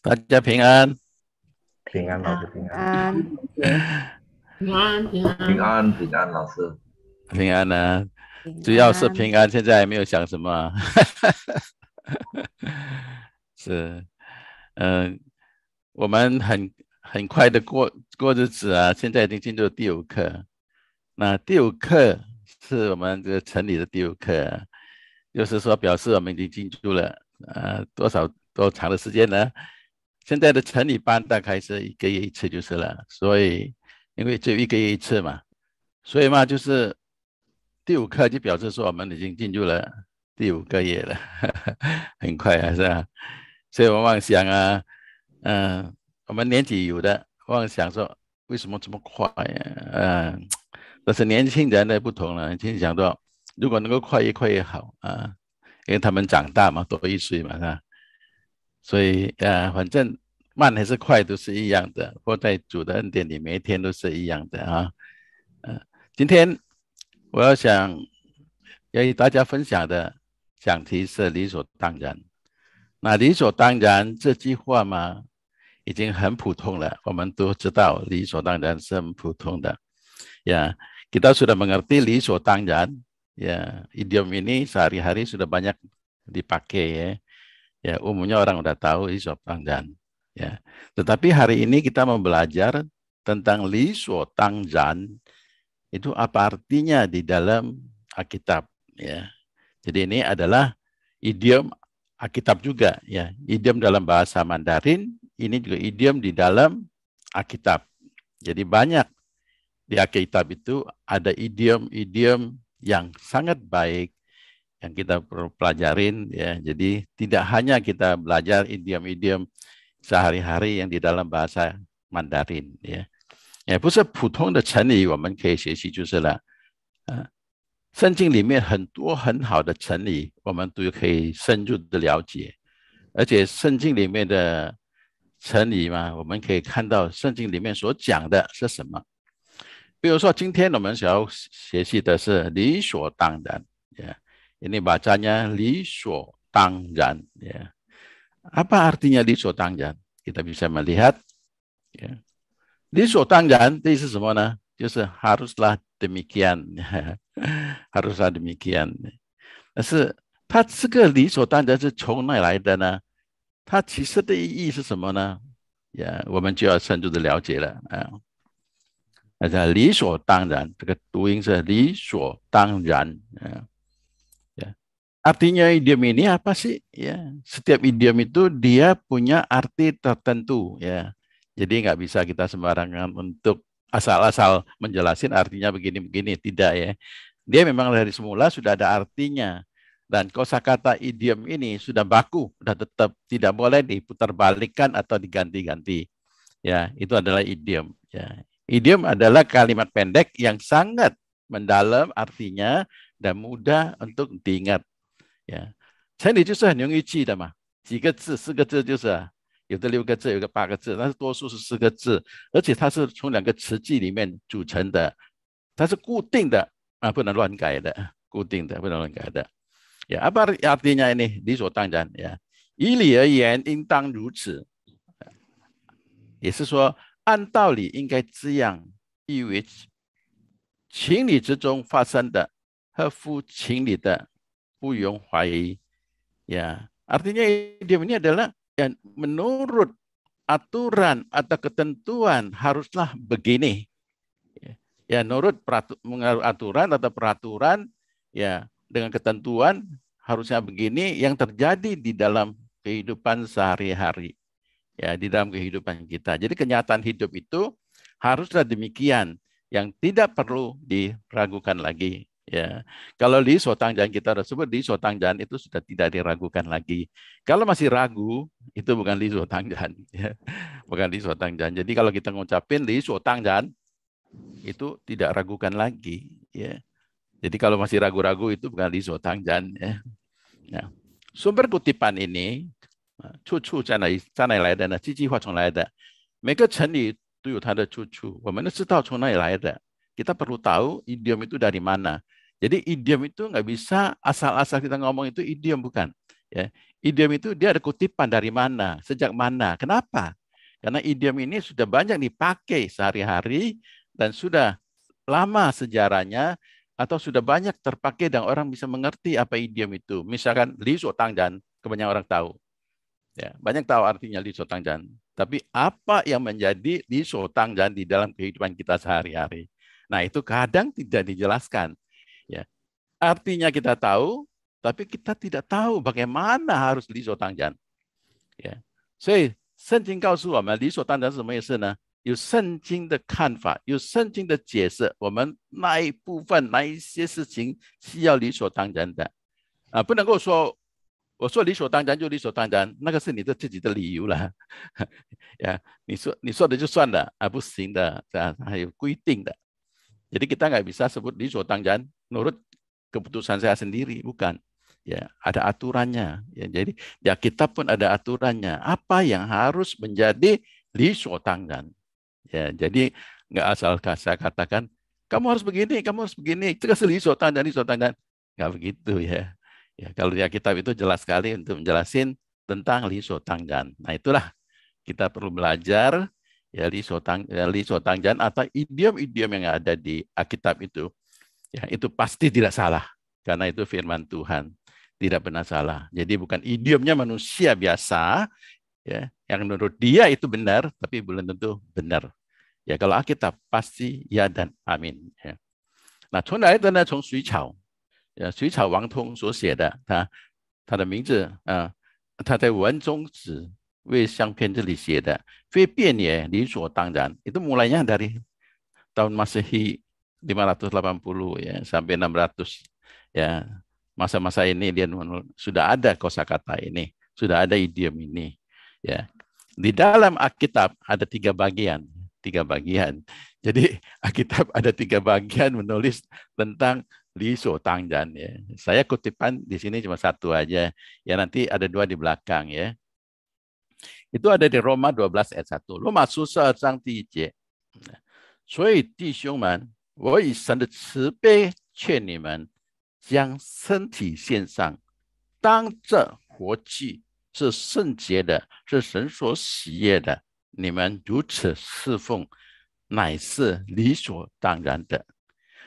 大家平安，平安老师平安，平安平安平安平安老师平安呢？主要是平安。现在没有想什么，是嗯，我们很很快的过过日子啊。现在已经进入第五课，那第五课是我们这个城里的第五课，就是说表示我们已经进住了呃多少多长的时间呢？现在的城里班大概是一个月一次就是了，所以因为只有一个月一次嘛，所以嘛就是第五课就表示说我们已经进入了第五个月了，很快啊是吧？所以我妄想啊，嗯，我们年纪有的妄想说为什么这么快呀？嗯，但是年轻人的不同了，年轻人讲说如果能够快越快越好啊，因为他们长大嘛，多一岁嘛是吧？所以，呃，反正慢还是快都是一样的，放在主的恩典里，每一天都是一样的啊。嗯，今天我要想要与大家分享的讲题是理所当然。那理所当然这句话嘛，已经很普通了，我们都知道理所当然是普通的呀。kita sudah mengerti, 理所当然。ya, idiom ini sehari-hari sudah banyak dipakai, y a Ya, umumnya orang udah tahu ini Tang Ya. Tetapi hari ini kita mempelajari tentang Li Tang itu apa artinya di dalam Alkitab ya. Jadi ini adalah idiom Alkitab juga ya. Idiom dalam bahasa Mandarin, ini juga idiom di dalam Alkitab. Jadi banyak di Alkitab itu ada idiom-idiom yang sangat baik yang kita perpelajarin, ya, jadi tidak hanya kita belajar idiom-idiom sehari-hari yang di dalam bahasa mandarin, ya, cheni, 呃不是普通的成语我们可以学习就是了，啊，圣经里面很多很好的成语，我们都可以深入的了解，而且圣经里面的成语嘛，我们可以看到圣经里面所讲的是什么，比如说今天我们想要学习的是理所当然，yeah。Ini bacanya Li Shuo Jan. Ya. Apa artinya Li Shuo Jan? Kita bisa melihat. Ya. Li Shuo Jan, itu semua nah, justru haruslah demikian. Ya. haruslah demikian. Tapi, 但是它这个理所当然是从哪来的呢？它其实的意义是什么呢？呀、yeah,，我们就要深入的了解了啊。那叫理所当然，这个读音是理所当然啊。artinya idiom ini apa sih? Ya, setiap idiom itu dia punya arti tertentu ya. Jadi nggak bisa kita sembarangan untuk asal-asal menjelaskan artinya begini-begini, tidak ya. Dia memang dari semula sudah ada artinya dan kosakata idiom ini sudah baku, sudah tetap tidak boleh diputarbalikkan atau diganti-ganti. Ya, itu adalah idiom. Ya. Idiom adalah kalimat pendek yang sangat mendalam artinya dan mudah untuk diingat. 呀，成语就是很容易记的嘛，几个字，四个字就是，有的六个字，有的八个字，但是多数是四个字，而且它是从两个词句里面组成的，它是固定的，啊，不能乱改的，固定的，不能乱改的。，apa t 耶，e 巴阿比亚呢？理所当然，耶，以理而言，应当如此，也是说，按道理应该这样，意味情理之中发生的，合乎情理的。Puyong Huai. Ya, artinya idiom ini adalah ya, menurut aturan atau ketentuan haruslah begini. Ya, ya menurut aturan atau peraturan ya dengan ketentuan harusnya begini yang terjadi di dalam kehidupan sehari-hari. Ya, di dalam kehidupan kita. Jadi kenyataan hidup itu haruslah demikian yang tidak perlu diragukan lagi. Ya, kalau di sotang jan kita sudah sebut di jan itu sudah tidak diragukan lagi. Kalau masih ragu itu bukan di jan, ya. bukan di sotang jan. Jadi kalau kita ngucapin di sotang jan itu tidak ragukan lagi. Ya. Jadi kalau masih ragu-ragu itu bukan di jan. Ya. Nah, sumber kutipan ini, cucu dari mana dan cici hua dari cucu. kita perlu tahu idiom itu dari mana. Jadi idiom itu nggak bisa asal-asal kita ngomong itu idiom bukan. Ya. Idiom itu dia ada kutipan dari mana, sejak mana, kenapa? Karena idiom ini sudah banyak dipakai sehari-hari dan sudah lama sejarahnya atau sudah banyak terpakai dan orang bisa mengerti apa idiom itu. Misalkan li dan kebanyakan orang tahu. Ya, banyak tahu artinya li dan. Tapi apa yang menjadi li dan di dalam kehidupan kita sehari-hari? Nah, itu kadang tidak dijelaskan artinya kita tahu, tapi kita tidak tahu bagaimana harus di sotangjan. Ya. So, sencing kau suwa ma li sotangjan semua yang sana, you sencing the kanfa, you sencing the jese, woman nai bu fan nai xie si cing si yao li sotangjan da. Ah, bukan kau suwa 我说理所当然就理所当然，那个是你的自己的理由了，呀 Jadi kita nggak bisa sebut Menurut keputusan saya sendiri, bukan. Ya, ada aturannya. Ya, jadi ya kita pun ada aturannya. Apa yang harus menjadi liso tangan. Ya, jadi nggak asal saya katakan kamu harus begini, kamu harus begini. Itu kan liso tangan, liso tangan. Nggak begitu ya. Ya, kalau di ya kitab itu jelas sekali untuk menjelasin tentang liso tanggan. Nah, itulah kita perlu belajar ya liso tang, liso dan atau idiom-idiom yang ada di Alkitab itu Ya, itu pasti tidak salah karena itu firman Tuhan tidak pernah salah. Jadi bukan idiomnya manusia biasa ya yang menurut dia itu benar tapi belum tentu benar. Ya kalau Alkitab pasti ya dan amin ya. Nah, itu mulainya dari tahun Masehi 580 ya sampai 600 ya masa-masa ini dia sudah ada kosakata ini sudah ada idiom ini ya di dalam Alkitab ada tiga bagian tiga bagian jadi Alkitab ada tiga bagian menulis tentang liso tangjan ya saya kutipan di sini cuma satu aja ya nanti ada dua di belakang ya itu ada di Roma 12 ayat 1 Roma susah sang tije nah, man 我以神的慈悲劝你们，将身体献上，当这活祭是圣洁的，是神所喜悦的。你们如此侍奉，乃是理所当然的。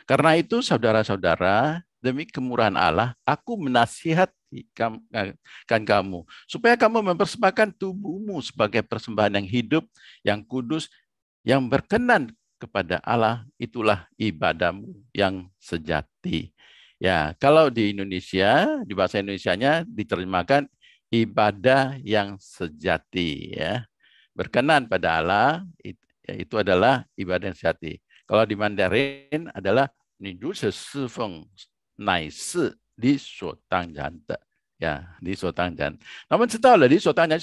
Karena itu, saudara-saudara, demi kemurahan Allah, aku menasihati kan eh, kamu supaya kamu mempersembahkan tubuhmu sebagai persembahan yang hidup, yang kudus, yang berkenan kepada Allah itulah ibadahmu yang sejati. Ya, kalau di Indonesia, di bahasa Indonesianya diterjemahkan ibadah yang sejati ya. Berkenan pada Allah ya, itu adalah ibadah yang sejati. Kalau di Mandarin adalah ni du se feng nai si di suo tang Ya, di suo tang Namun setahu di suo tang jan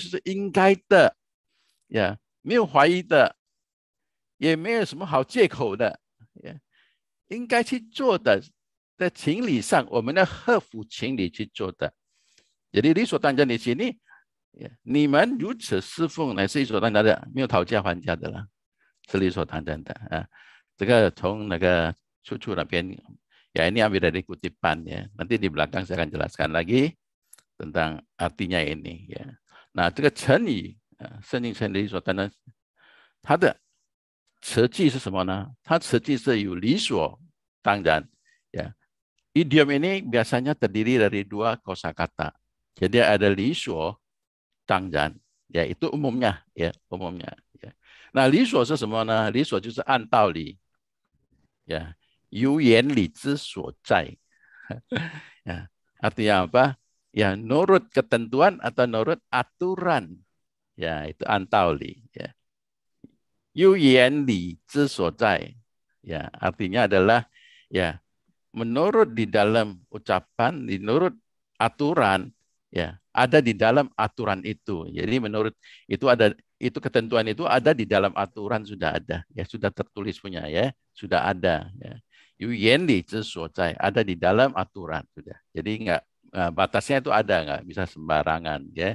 也没有什么好借口的，也应该去做的，在情理上，我们的合乎情理去做的，也是理所当然的心呢。你们如此侍奉，乃是理所当然的，没有讨价还价的啦，是理所当然的啊。这个从那个出处那边，也这里我在这里 kutipan 呀，nanti di belakang saya akan e l a k a n l i s e n t a n g n i i 那这个成语，圣经上的理所的词句是什么呢？它词句是有理所当然 ya. Idiom ini biasanya terdiri dari dua kosakata. Jadi ada tang dan ya itu umumnya ya umumnya. Ya. Nah itu you Nah, li ya artinya apa? Ya nurut ketentuan atau nurut aturan. Ya itu antauli ya. Yu Yan e Li Zi suo Zai. Ya, artinya adalah ya menurut di dalam ucapan, menurut aturan, ya ada di dalam aturan itu. Jadi menurut itu ada itu ketentuan itu ada di dalam aturan sudah ada, ya sudah tertulis punya ya, sudah ada. Ya. Yu Yan Li Zi ada di dalam aturan sudah. Jadi enggak eh, batasnya itu ada enggak bisa sembarangan ya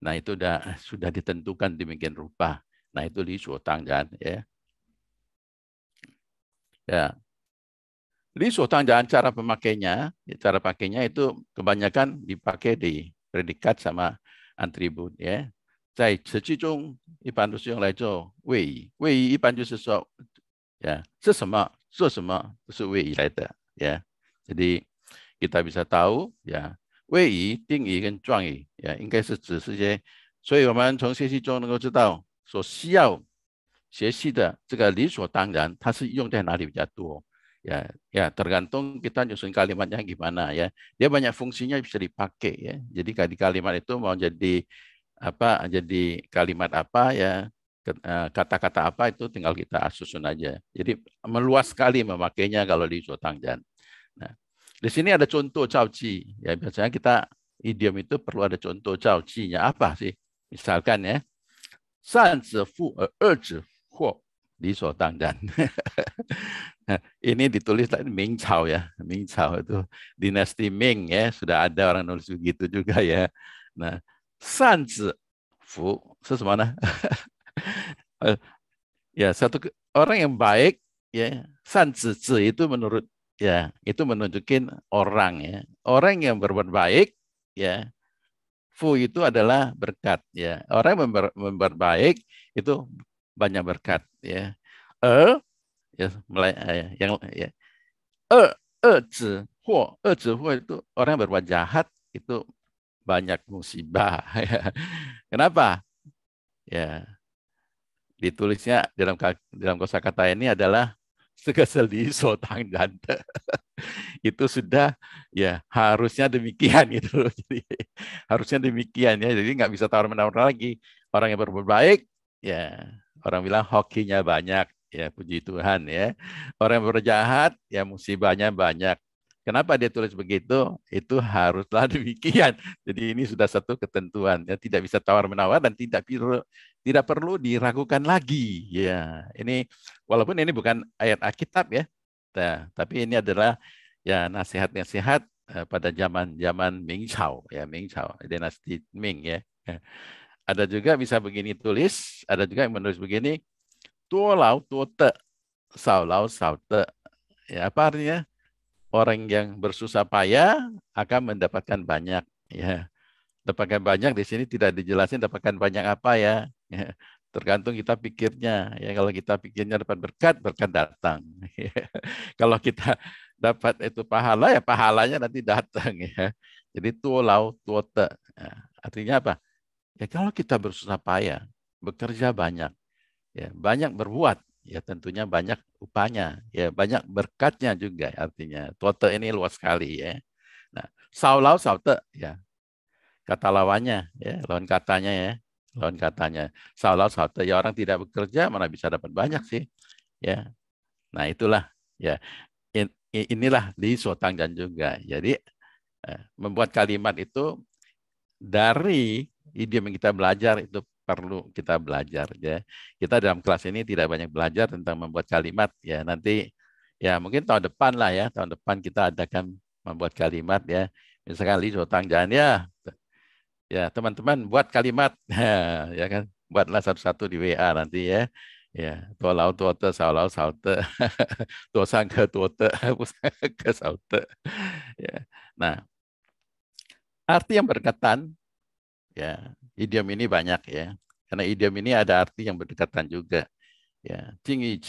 Nah itu sudah sudah ditentukan demikian rupa. Nah itu li suotang jangan ya. Ya. Li suotang jangan cara pemakainya, ya, cara pakainya itu kebanyakan dipakai di predikat sama atribut ya. 在词句中，一般都是用来做谓语。谓语一般就是说，ya, yeah, sama, so sama, so wei like that, ya. Ya, ya. Jadi kita bisa tahu, ya, 谓语、定语跟状语呀，应该是指这些。所以我们从学习中能够知道，所需要学习的这个理所当然，它是用在哪里比较多。ya ya tergantung kita nyusun kalimatnya gimana ya dia banyak fungsinya bisa dipakai ya jadi di kalimat itu mau jadi apa jadi kalimat apa ya e, kata-kata apa itu tinggal kita susun aja jadi meluas sekali memakainya kalau di tangjan. nah di sini ada contoh cauci. Ya, biasanya kita idiom itu perlu ada contoh caucinya apa sih? Misalkan ya, san zi fu eh, er zi huo, di dan. Ini ditulis tadi Ming Cao ya. Ming Cao itu dinasti Ming ya. Sudah ada orang nulis begitu juga ya. Nah, san zi fu, sesemana. Eh, ya, satu orang yang baik ya, san zi zi itu menurut ya itu menunjukkan orang ya orang yang berbuat baik ya fu itu adalah berkat ya orang yang berbuat baik itu banyak berkat ya e ya mulai eh, yang ya e e zi huo e zi huo itu orang yang berbuat jahat itu banyak musibah ya. kenapa ya ditulisnya dalam dalam kosakata ini adalah 这个是理所当然的，itu itu sudah ya harusnya demikian gitu jadi harusnya demikian ya jadi nggak bisa tawar menawar lagi orang yang berbuat baik ya orang bilang hokinya banyak ya puji Tuhan ya orang yang berjahat ya musibahnya banyak Kenapa dia tulis begitu? Itu haruslah demikian. Jadi ini sudah satu ketentuan. Ya, tidak bisa tawar menawar dan tidak tidak perlu diragukan lagi. Ya, ini walaupun ini bukan ayat Alkitab ya, nah, tapi ini adalah ya nasihat-nasihat eh, pada zaman-zaman Ming Chao ya Ming Chao dinasti Ming ya. Ada juga bisa begini tulis, ada juga yang menulis begini, tuo lao tuo te, sao lao sao te. Ya, apa artinya? Orang yang bersusah payah akan mendapatkan banyak. Ya, dapatkan banyak di sini tidak dijelasin dapatkan banyak apa ya Ya, tergantung kita pikirnya. Ya, kalau kita pikirnya dapat berkat, berkat datang. Ya, kalau kita dapat itu pahala, ya pahalanya nanti datang. Ya. Jadi tuo lau, tuo te. Ya, artinya apa? Ya kalau kita bersusah payah, bekerja banyak, ya banyak berbuat, ya tentunya banyak upahnya, ya banyak berkatnya juga artinya. te ini luas sekali ya. Nah, saulau saute ya kata lawannya ya lawan katanya ya lawan katanya. Salah satu ya orang tidak bekerja mana bisa dapat banyak sih. Ya. Nah, itulah ya. In, Inilah di Sotang dan juga. Jadi eh, membuat kalimat itu dari idiom yang kita belajar itu perlu kita belajar ya. Kita dalam kelas ini tidak banyak belajar tentang membuat kalimat ya. Nanti ya mungkin tahun depan lah ya, tahun depan kita adakan membuat kalimat ya. Misalkan Li Sotang dan ya ya teman-teman buat kalimat ya, ya kan buatlah satu-satu di WA nanti ya ya tua laut tua te sao laut sao te tua sangka tua te ke sao te ya nah arti yang berdekatan ya idiom ini banyak ya karena idiom ini ada arti yang berdekatan juga ya tinggi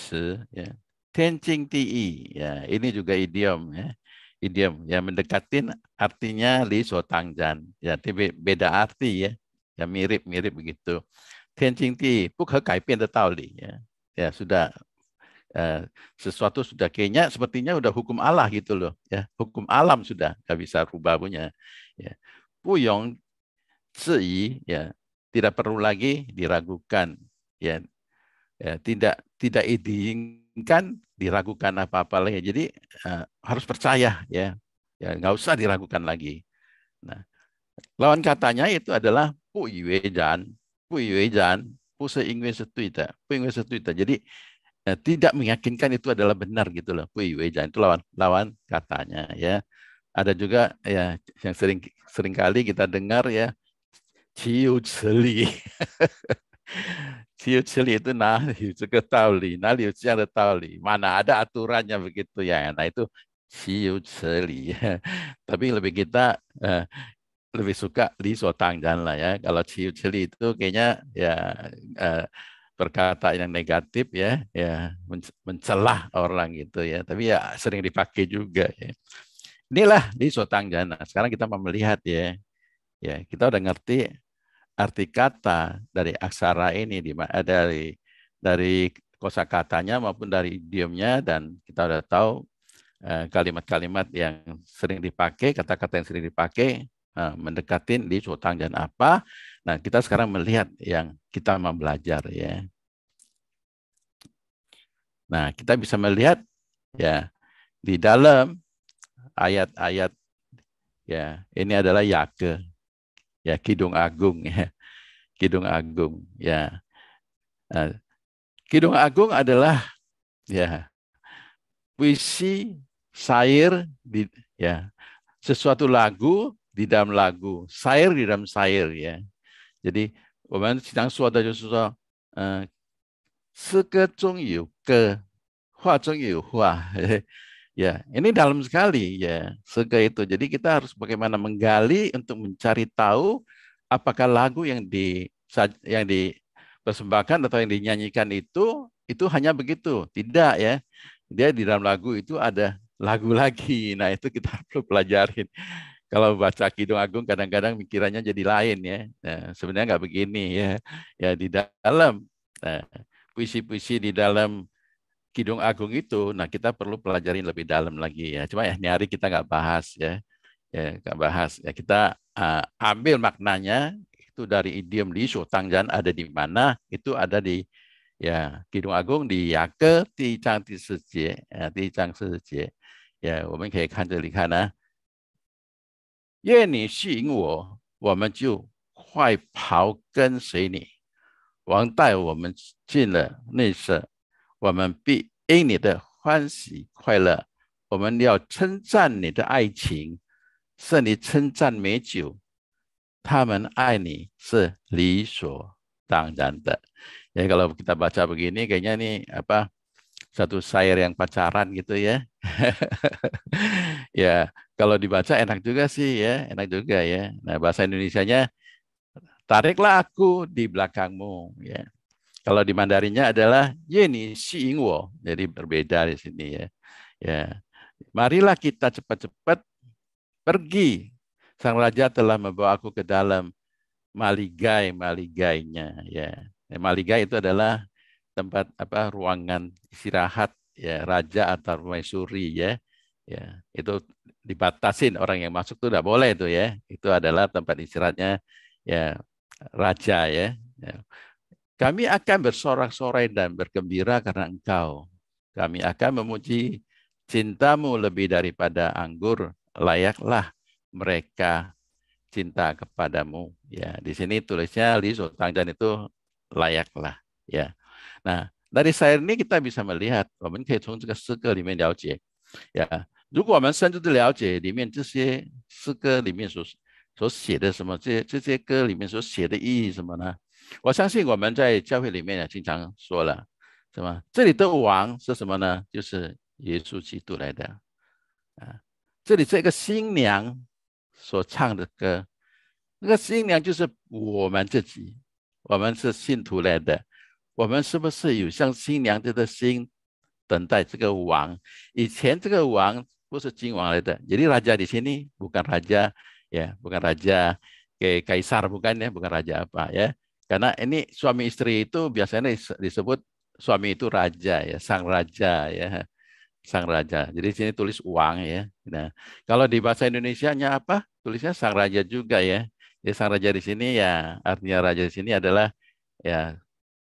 ya ten ting ti ya ini juga idiom ya idiom ya mendekatin artinya li so sotangjan ya tapi beda arti ya ya mirip mirip begitu tian jing ti kai li ya ya sudah eh, sesuatu sudah kayaknya sepertinya sudah hukum Allah gitu loh ya hukum alam sudah nggak bisa rubah punya ya puyong yi ya tidak perlu lagi diragukan ya, ya tidak tidak idingkan diragukan apa-apa lagi. Jadi uh, harus percaya ya. Ya nggak usah diragukan lagi. Nah, lawan katanya itu adalah pu puyuejan pu yuejan, pu seingwe setuita, pu ingwe setuita. Jadi uh, tidak meyakinkan itu adalah benar gitu loh. Pu itu lawan lawan katanya ya. Ada juga ya yang sering sering kali kita dengar ya ciu celi. future mana ada aturannya begitu ya? Nah itu future iya. Tapi lebih kita eh, lebih suka di jan lah ya. Kalau future itu kayaknya ya eh, perkataan yang negatif ya, ya mencelah orang gitu ya. Tapi ya sering dipakai juga. Ya. Inilah di nah Sekarang kita mau melihat ya, ya kita udah ngerti arti kata dari aksara ini di eh, dari dari kosakatanya maupun dari idiomnya dan kita sudah tahu eh, kalimat-kalimat yang sering dipakai, kata-kata yang sering dipakai eh, mendekatin di sutang dan apa. Nah, kita sekarang melihat yang kita mau belajar ya. Nah, kita bisa melihat ya di dalam ayat-ayat ya ini adalah yake ya Kidung Agung ya. Kidung Agung ya. Nah, Kidung Agung adalah ya puisi sair di ya sesuatu lagu di dalam lagu, sair di dalam sair ya. Jadi, waman sidang suada justru 嗯，诗歌中有歌，画中有画。Ya, ini dalam sekali ya, sega itu. Jadi kita harus bagaimana menggali untuk mencari tahu apakah lagu yang di yang dipersembahkan atau yang dinyanyikan itu itu hanya begitu, tidak ya. Dia di dalam lagu itu ada lagu lagi. Nah, itu kita perlu pelajarin. Kalau baca Kidung Agung kadang-kadang pikirannya jadi lain ya. Nah, sebenarnya nggak begini ya. Ya di dalam nah, puisi-puisi di dalam Kidung Agung itu, nah kita perlu pelajarin lebih dalam lagi ya. Cuma ya nyari kita nggak bahas ya, ya nggak bahas ya kita uh, ambil maknanya itu dari idiom di Sutangjan ada di mana itu ada di ya Kidung Agung di Yake di Chang di Sejie ya di Chang Sejie ya, 我们可以看这里看呢、啊，愿你吸引我，我们就快跑跟随你。王带我们进了内舍我们必因你的欢喜快乐。我们要称赞你的爱情，是你称赞美酒，他们爱你是理所当然的。Ya kalau kita baca begini kayaknya nih apa satu syair yang pacaran gitu ya. ya kalau dibaca enak juga sih ya, enak juga ya. Nah bahasa Indonesianya tariklah aku di belakangmu ya kalau di Mandarinnya adalah Yeni Si Ingwo, Jadi berbeda di sini ya. Ya. Marilah kita cepat-cepat pergi. Sang raja telah membawa aku ke dalam maligai maligainya ya. ya maligai itu adalah tempat apa ruangan istirahat ya raja atau maisuri ya ya itu dibatasin orang yang masuk itu tidak boleh itu ya itu adalah tempat istirahatnya ya raja ya, ya. Kami akan bersorak-sorai dan bergembira karena engkau. Kami akan memuji cintamu lebih daripada anggur. Layaklah mereka cinta kepadamu. Ya, di sini tulisnya Li Tangjan itu layaklah. Ya. Nah, dari saya ini kita bisa melihat, Kita 我相信我们在教会里面也经常说了，什么这里的王是什么呢？就是耶稣基督来的，啊，这里这个新娘所唱的歌，那个新娘就是我们自己，我们是信徒来的，我们是不是有像新娘的心等待这个王？以前这个王不是君王来的，也立拉加的，是尼，不是拉加，呀，不是拉加，给凯萨尔，不是呀，不是拉加，阿爸 Karena ini suami istri itu biasanya disebut suami itu raja ya, sang raja ya. Sang raja. Jadi sini tulis uang ya. Nah, kalau di bahasa Indonesia nya apa? Tulisnya sang raja juga ya. Jadi sang raja di sini ya artinya raja di sini adalah ya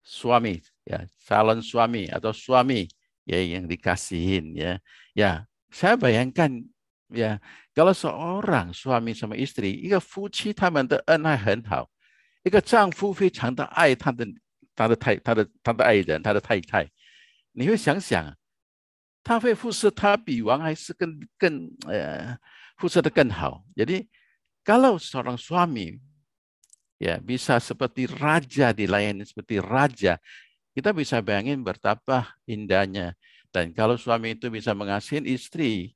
suami ya, calon suami atau suami ya yang dikasihin ya. Ya, saya bayangkan ya kalau seorang suami sama istri, hao. 一个丈夫非常的爱他的他的太他的他的爱人他的太太，你会想想，他会服侍他比王还是更更呃服侍的更好。jadi kalau seorang suami ya bisa seperti raja di dilayani seperti raja, kita bisa bayangin betapa indahnya. Dan kalau suami itu bisa mengasihi istri,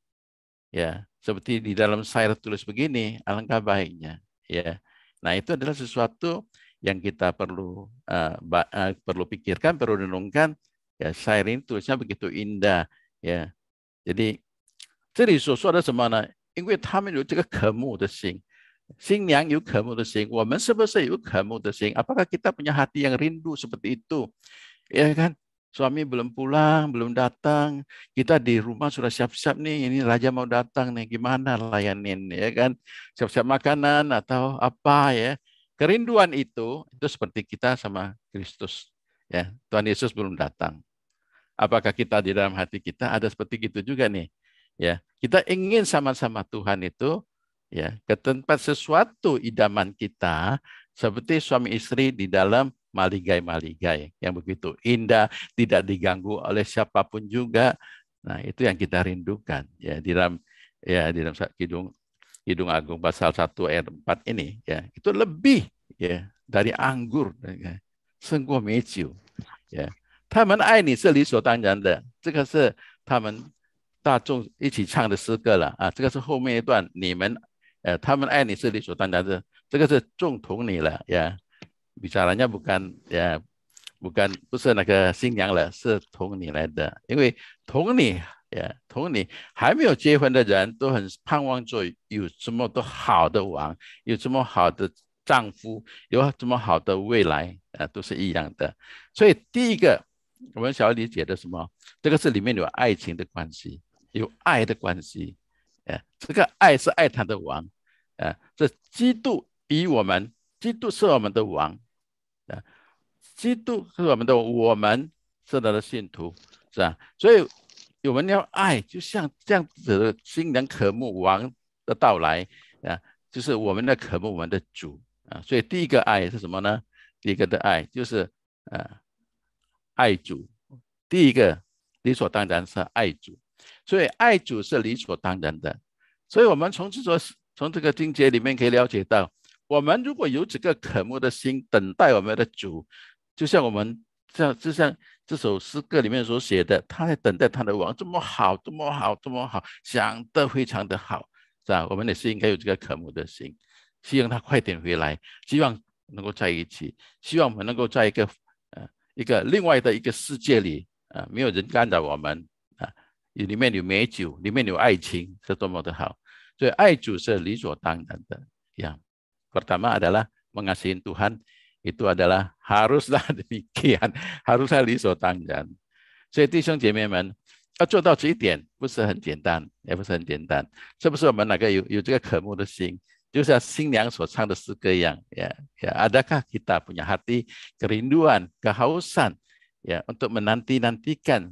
ya seperti di dalam syair tulis begini, alangkah baiknya, ya. Nah, itu adalah sesuatu yang kita perlu uh, uh, perlu pikirkan, perlu renungkan. Ya, syair ini tulisnya begitu indah, ya. Jadi, jadi susu ada semana, Apakah kita punya hati yang rindu seperti itu? Ya kan? suami belum pulang, belum datang, kita di rumah sudah siap-siap nih, ini raja mau datang nih, gimana layanin ya kan? Siap-siap makanan atau apa ya. Kerinduan itu itu seperti kita sama Kristus ya. Tuhan Yesus belum datang. Apakah kita di dalam hati kita ada seperti itu juga nih? Ya, kita ingin sama-sama Tuhan itu ya ke tempat sesuatu idaman kita seperti suami istri di dalam maligai-maligai yang begitu indah, tidak diganggu oleh siapapun juga. Nah, itu yang kita rindukan ya di dalam ya di dalam Kidung Kidung Agung pasal 1 ayat 4 ini ya. Itu lebih ya dari anggur. Ya. 胜过美酒，耶、yeah.！他们爱你是理所当然的，这个是他们大众一起唱的诗歌了啊。这个是后面一段，你们，呃，他们爱你是理所当然的，这个是中同你了呀。Yeah. Ya, bicaranya bukan ya bukan 不是那个新娘了，是同你来的。因为同你呀，同你还没有结婚的人，都很盼望着有这么多好的王，有这么好的丈夫，有这么好的未来，啊，都是一样的。所以第一个，我们想要理解的什么？这个是里面有爱情的关系，有爱的关系。呃，这个爱是爱他的王，啊，这基督比我们，基督是我们的王。啊，基督是我们的，我们是他的信徒，是吧？所以我们要爱，就像这样子的新人渴慕王的到来啊，就是我们的渴慕，我们的主啊。所以第一个爱是什么呢？第一个的爱就是啊，爱主。第一个理所当然是爱主，所以爱主是理所当然的。所以我们从这座从这个经节里面可以了解到。我们如果有几个渴慕的心，等待我们的主，就像我们像就像这首诗歌里面所写的，他在等待他的王，这么好，这么好，这么好，想得非常的好，是吧？我们也是应该有这个渴慕的心，希望他快点回来，希望能够在一起，希望我们能够在一个呃一个另外的一个世界里啊，没有人干扰我们啊，里面有美酒，里面有爱情，是多么的好，所以爱主是理所当然的样。Pertama adalah mengasihi Tuhan itu adalah haruslah demikian, haruslah haruslah 理所当然。所以弟兄姐妹们，要做到这一点不是很简单，也不是很简单，是不是？我们哪个有有这个渴慕的心？就是像新娘所唱的诗歌一样，ya, ya, ya, ya adakah kita punya hati kerinduan, kehausan, ya untuk menanti nantikan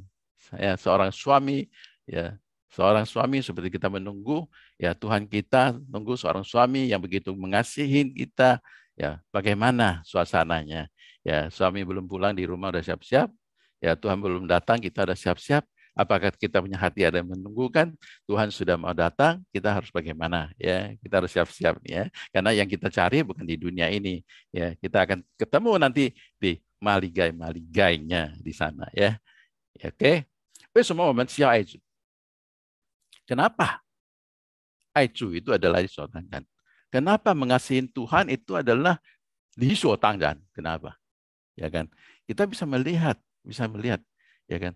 ya seorang suami ya Seorang suami seperti kita menunggu, ya Tuhan kita tunggu seorang suami yang begitu mengasihi kita, ya bagaimana suasananya. Ya suami belum pulang di rumah udah siap-siap, ya Tuhan belum datang kita udah siap-siap, apakah kita punya hati ada yang menunggu kan Tuhan sudah mau datang kita harus bagaimana ya kita harus siap-siap ya karena yang kita cari bukan di dunia ini ya kita akan ketemu nanti di maligai maligainya di sana ya, ya oke okay? semua o siapa itu Kenapa? Aicu itu adalah disortangkan. Kenapa mengasihi Tuhan itu adalah disortangkan? Kenapa? Ya kan? Kita bisa melihat, bisa melihat, ya kan?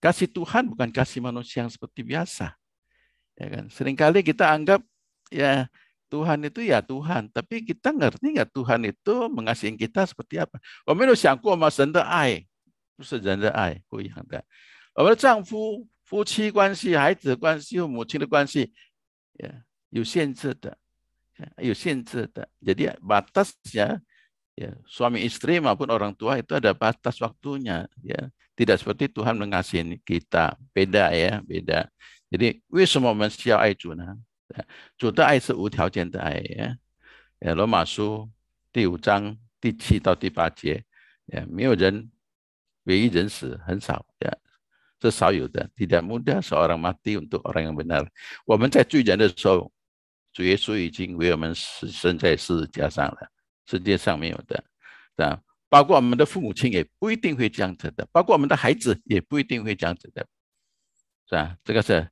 Kasih Tuhan bukan kasih manusia yang seperti biasa. Ya kan? Seringkali kita anggap ya Tuhan itu ya Tuhan, tapi kita ngerti nggak Tuhan itu mengasihi kita seperti apa? Omenu siangku mas ai, terus ai, ku oh yang siangfu 夫妻关系、孩子关系、又母亲的关系，呀，有限制的，有限制的。所以，把达下，呀，苏 amiistri，m a u pun orangtua，itu ada batas waktunya，呀，tidak seperti Tuhan mengasihi kita，beda，ya，beda。jadi，为什么我 i 需要爱主呢？主的爱是无条件的爱，耶，罗马书第五章第七到第八节，呀，没有人，唯一人死很少，呀。是少有的，不难，一个人，死，为了一个人，真的。我们在罪人的时候，主耶稣已经为我们生在世界上了。世界上没有的，是吧？包括我们的父母亲，也不一定会这样子的；，包括我们的孩子，也不一定会这样子的，是吧？这个是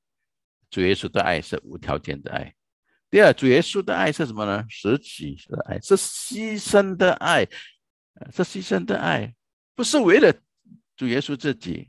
主耶稣的爱，是无条件的爱。第二，主耶稣的爱是什么呢？舍己的爱，是牺牲的爱，是牺牲的爱，不是为了主耶稣自己。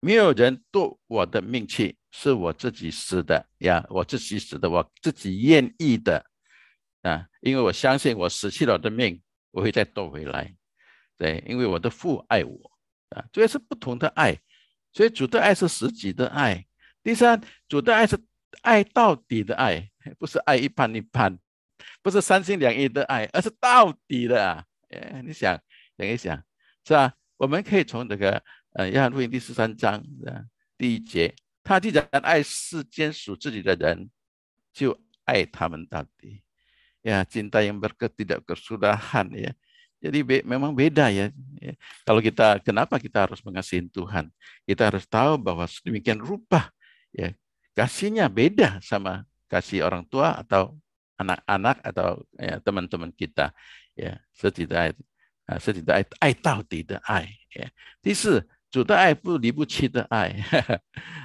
没有人夺我的命去，是我自己死的呀，我自己死的，我自己愿意的啊，因为我相信我失去了的命我会再夺回来，对，因为我的父爱我啊，这也是不同的爱，所以主的爱是实际的爱，第三，主的爱是爱到底的爱，不是爱一盘一盘，不是三心两意的爱，而是到底的啊，哎，你想，想一想，是吧？我们可以从这个。呃，约翰福音第十三章的第一节，他既然爱世间属自己的人，就爱他们到底。Ya, cinta yang berketidakkesudahan ya. Jadi be, memang beda ya. ya. Kalau kita kenapa kita harus mengasihi Tuhan? Kita harus tahu bahwa sedemikian rupa ya kasihnya beda sama kasih orang tua atau anak-anak atau ya, teman-teman kita. Ya, Setidaknya setidaknya tahu ya. 第四主的爱不离不弃的爱。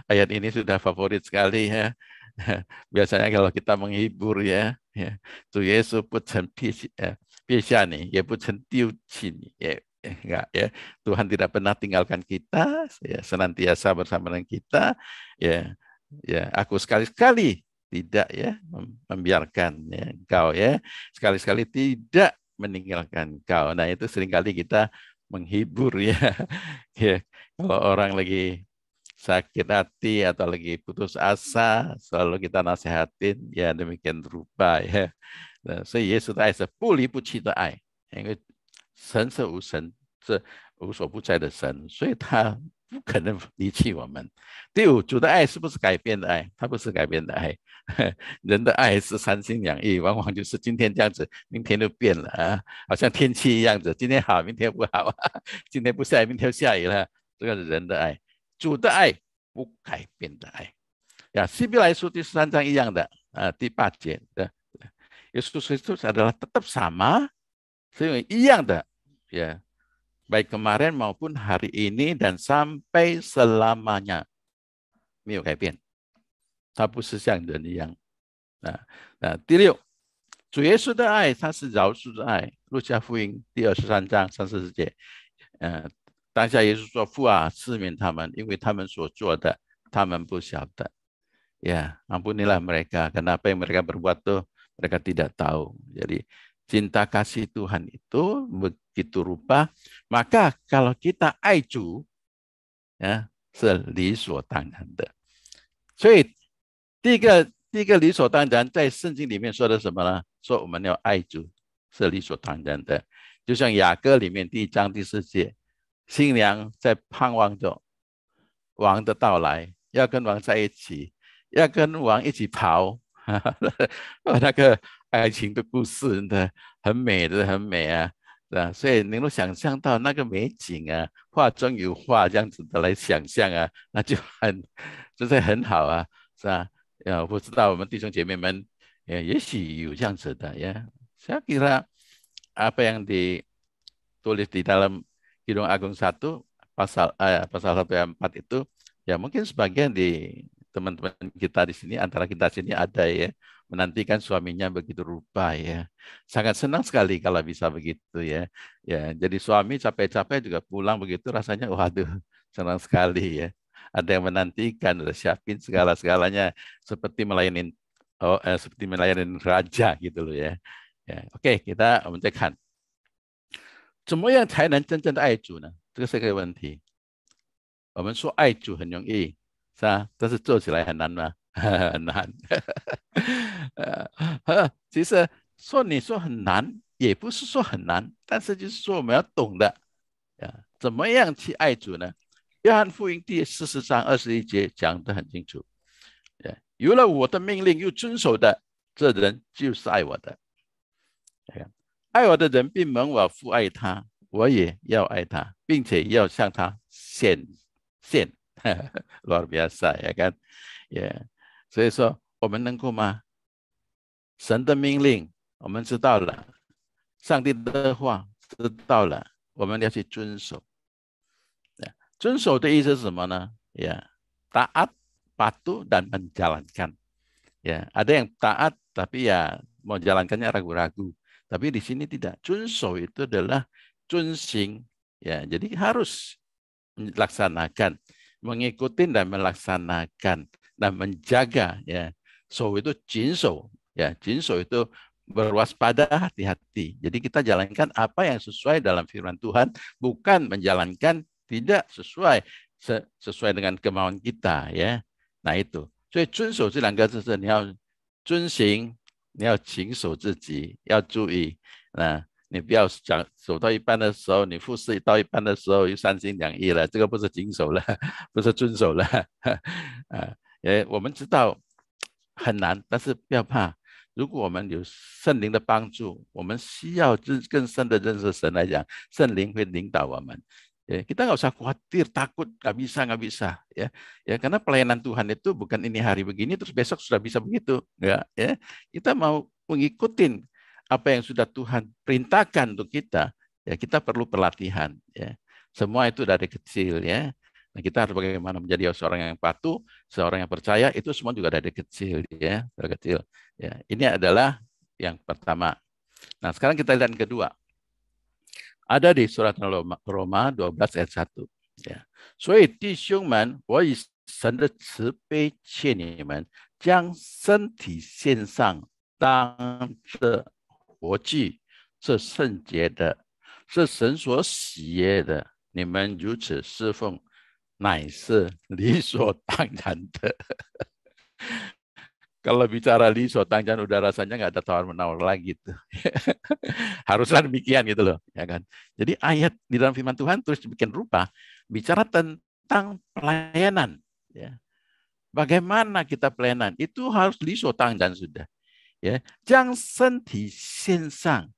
Ayat ini sudah favorit sekali ya. Biasanya kalau kita menghibur ya, ya. Tuh Yesus put Biasa eh, nih, ya put sini, ya eh, enggak ya. Tuhan tidak pernah tinggalkan kita, ya, senantiasa bersama dengan kita, ya. Ya, aku sekali-sekali tidak ya membiarkan ya kau ya. Sekali-sekali tidak meninggalkan kau. Nah, itu seringkali kita menghibur ya. ya Kalau orang lagi sakit hati atau lagi putus asa, selalu kita nasihatin, ya demikian terubah ya. 那所以耶稣的爱是不离不弃的爱，因为神是无神，是无所不在的神，所以他不可能离弃我们。第五，主的爱是不是改变的爱？他不是改变的爱，人的爱是三心两意，往往就是今天这样子，明天就变了啊，好像天气一样子，今天好，明天不好啊，今天不下雨，明天下雨了。这个是人的爱，主的爱不改变的爱。Ya, Sibilai Su di selanjang yang ada uh, di pace. Yesus Kristus adalah tetap sama, yang ada. Ya, baik kemarin maupun hari ini dan sampai selamanya. Mio kaipian. Tapu sesiang dan yang. Nah, nah, 第六，主耶稣的爱，他是饶恕的爱。路加福音第二十三章三十节，呃，当下耶稣说：“父啊，赦免他们，因为他们所做的，他们不晓得。”Ya, ampunilah mereka karena apa yang mereka berbuat tuh mereka tidak tahu. Jadi cinta kasih Tuhan itu begitu rupa, maka kalau kita aicu ya, de. 所以第一个第一个理所当然，在圣经里面说的什么呢？说我们要爱主是理所当然的，就像雅歌里面第一章第四节，新娘在盼望着王的到来，要跟王在一起，要跟王一起跑。哈 哈那个爱情的故事，真的很美，的很美啊，是吧？所以能够想象到那个美景啊，画中有画这样子的来想象啊，那就很，真的很好啊，是吧？啊，不知道我们弟兄姐妹们，诶，也许有这样子的呀？Saya kira apa yang ditulis di dalam Kidung Agung 1 pasal eh, pasal 1 ayat 4 itu ya mungkin sebagian di teman-teman kita di sini antara kita sini ada ya menantikan suaminya begitu rupa ya. Sangat senang sekali kalau bisa begitu ya. Ya, jadi suami capek-capek juga pulang begitu rasanya waduh senang sekali ya. Ada yang menantikan, udah siapin segala-segalanya seperti melayani oh, eh, seperti melayani raja gitu loh ya. Ya, oke, kita mencekkan. 怎么样才能真正的爱主呢？这个是个问题。我们说爱主很容易，是吧？但是做起来很难吗？很难。呃，其实说你说很难，也不是说很难，但是就是说我们要懂的，啊，怎么样去爱主呢？约翰福音第四十三二十一节讲的很清楚：，有了我的命令又遵守的，这人就是爱我的。爱我的人并蒙我父爱他，我也要爱他，并且要向他显现。罗比亚塞，也，耶。所以说我们能够吗？神的命令我们知道了，上帝的话知道了，我们要去遵守。遵守的意思什么呢？呀 t a patu, dan jalankan。呀，ada yang taat tapi ya mau jalankannya ragu-ragu。Tapi di sini tidak. Chunso itu adalah chunsing. Ya, jadi harus melaksanakan, mengikuti dan melaksanakan dan menjaga ya. So itu jinso, ya jinso itu berwaspada hati-hati. Jadi kita jalankan apa yang sesuai dalam firman Tuhan, bukan menjalankan tidak sesuai sesuai dengan kemauan kita ya. Nah itu. So, 遵守这两个字是你要遵行你要勤守自己，要注意啊！你不要想守到一半的时候，你复试到一半的时候又三心两意了。这个不是谨守了，不是遵守了啊！哎，我们知道很难，但是不要怕。如果我们有圣灵的帮助，我们需要更更深的认识神来讲，圣灵会领导我们。Ya, kita nggak usah khawatir, takut, nggak bisa, nggak bisa. Ya, ya karena pelayanan Tuhan itu bukan ini hari begini, terus besok sudah bisa begitu. Nggak, ya. Kita mau mengikuti apa yang sudah Tuhan perintahkan untuk kita. Ya, kita perlu pelatihan. Ya. Semua itu dari kecil ya. Nah, kita harus bagaimana menjadi seorang yang patuh, seorang yang percaya, itu semua juga dari kecil ya, dari kecil. Ya, ini adalah yang pertama. Nah, sekarang kita lihat yang kedua. ada di Surah Naloma dua belas ayat satu. Soi this a young man, why send sepecheni man 将身体献上当这活祭 n 圣洁 a 是神所喜悦的。s 们如此侍奉，乃是理所当然的。kalau bicara di sotangjan udah rasanya nggak ada tawar-menawar lagi. itu. Haruslah demikian gitu loh. ya kan? Jadi ayat di dalam firman Tuhan terus bikin rupa, bicara tentang pelayanan. Ya. Bagaimana kita pelayanan? Itu harus Liso, Tangjan sudah. Ya. Jang senti sensang.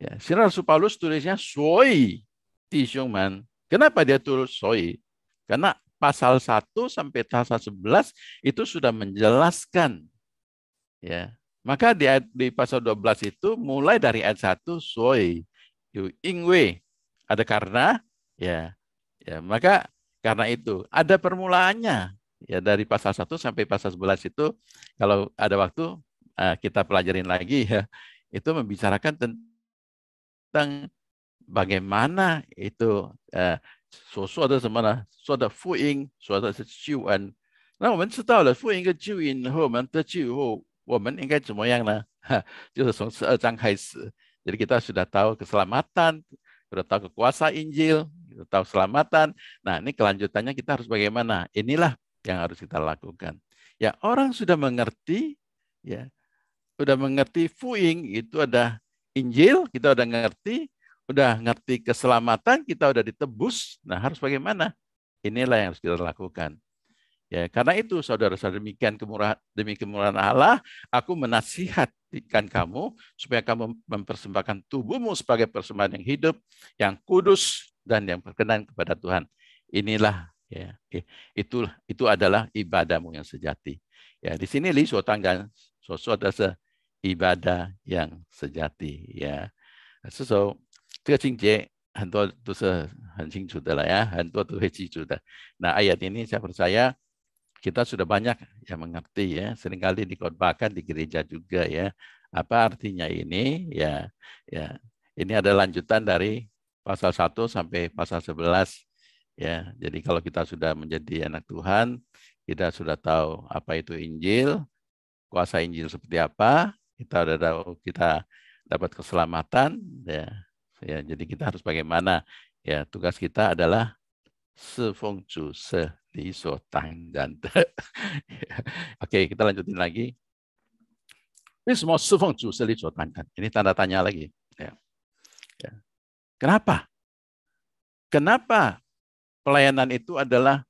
Ya. Sirah Rasul Paulus tulisnya soi tisiung man. Kenapa dia tulis soi? Karena pasal 1 sampai pasal 11 itu sudah menjelaskan Ya. Maka di, di pasal 12 itu mulai dari ayat 1 soi yu ingwe ada karena ya. Ya, maka karena itu ada permulaannya ya dari pasal 1 sampai pasal 11 itu kalau ada waktu eh, kita pelajarin lagi ya. Itu membicarakan tentang bagaimana itu eh, semana Nah, kita tahu, ke eh, 所说的什么呢？说的福音，说的是救恩。那我们知道了福音跟救恩，和我们得救以后我们应该怎么样呢？就是从十二章开始，jadi kita sudah tahu keselamatan, sudah tahu kekuasaan Injil, sudah tahu keselamatan. Nah, ini kelanjutannya kita harus bagaimana? Inilah yang harus kita lakukan. Ya, orang sudah mengerti, ya, sudah mengerti fuing itu ada Injil, kita sudah ngerti, sudah ngerti keselamatan, kita sudah ditebus. Nah, harus bagaimana? Inilah yang harus kita lakukan. Ya, karena itu saudara-saudara demikian kemurahan demi kemurahan Allah, aku menasihatkan kamu supaya kamu mempersembahkan tubuhmu sebagai persembahan yang hidup, yang kudus dan yang berkenan kepada Tuhan. Inilah ya, itu itu adalah ibadahmu yang sejati. Ya, di sini Li dan sosok adalah ibadah yang sejati ya. So, so 这个境界 ya, Nah ayat ini saya percaya kita sudah banyak yang mengerti ya seringkali dikotbahkan di gereja juga ya apa artinya ini ya ya ini ada lanjutan dari pasal 1 sampai pasal 11 ya jadi kalau kita sudah menjadi anak Tuhan kita sudah tahu apa itu Injil kuasa Injil seperti apa kita sudah tahu kita dapat keselamatan ya ya jadi kita harus bagaimana ya tugas kita adalah dan, oke kita lanjutin lagi. Ini tanda tanya lagi. Kenapa? Kenapa pelayanan itu adalah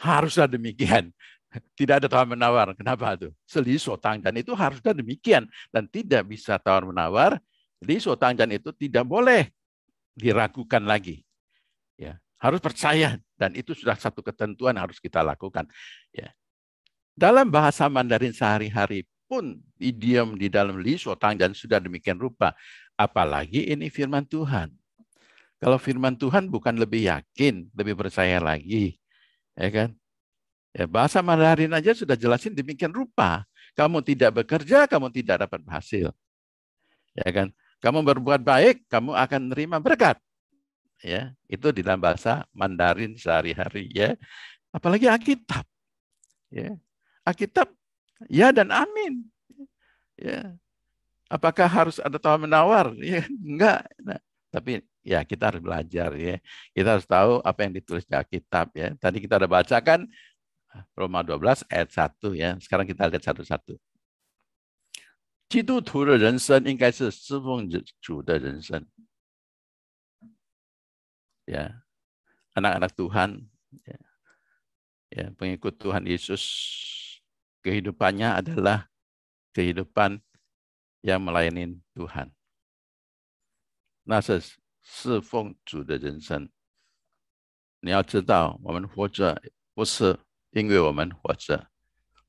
haruslah demikian? Tidak ada tawar menawar. Kenapa itu? Seliso dan itu haruslah demikian dan tidak bisa tawar menawar. Jadi sotang dan itu tidak boleh diragukan lagi. Ya, harus percaya dan itu sudah satu ketentuan harus kita lakukan. Ya. Dalam bahasa Mandarin sehari-hari pun idiom di dalam Li sotang dan sudah demikian rupa. Apalagi ini firman Tuhan. Kalau firman Tuhan bukan lebih yakin, lebih percaya lagi. Ya kan? Ya, bahasa Mandarin aja sudah jelasin demikian rupa. Kamu tidak bekerja, kamu tidak dapat hasil. Ya kan? Kamu berbuat baik, kamu akan menerima berkat ya itu di dalam bahasa Mandarin sehari-hari ya apalagi Alkitab ya Alkitab ya dan amin ya apakah harus ada tawar menawar ya enggak nah, tapi ya kita harus belajar ya kita harus tahu apa yang ditulis di Alkitab ya tadi kita baca bacakan Roma 12 ayat 1 ya sekarang kita lihat satu-satu 基督徒的人生应该是侍奉主的人生，呀，anak-anak Tuhan, pengikut Tuhan Yesus kehidupannya adalah kehidupan yang melayani Tuhan。那是侍奉主的人生。你要知道，我们活着不是因为我们活着，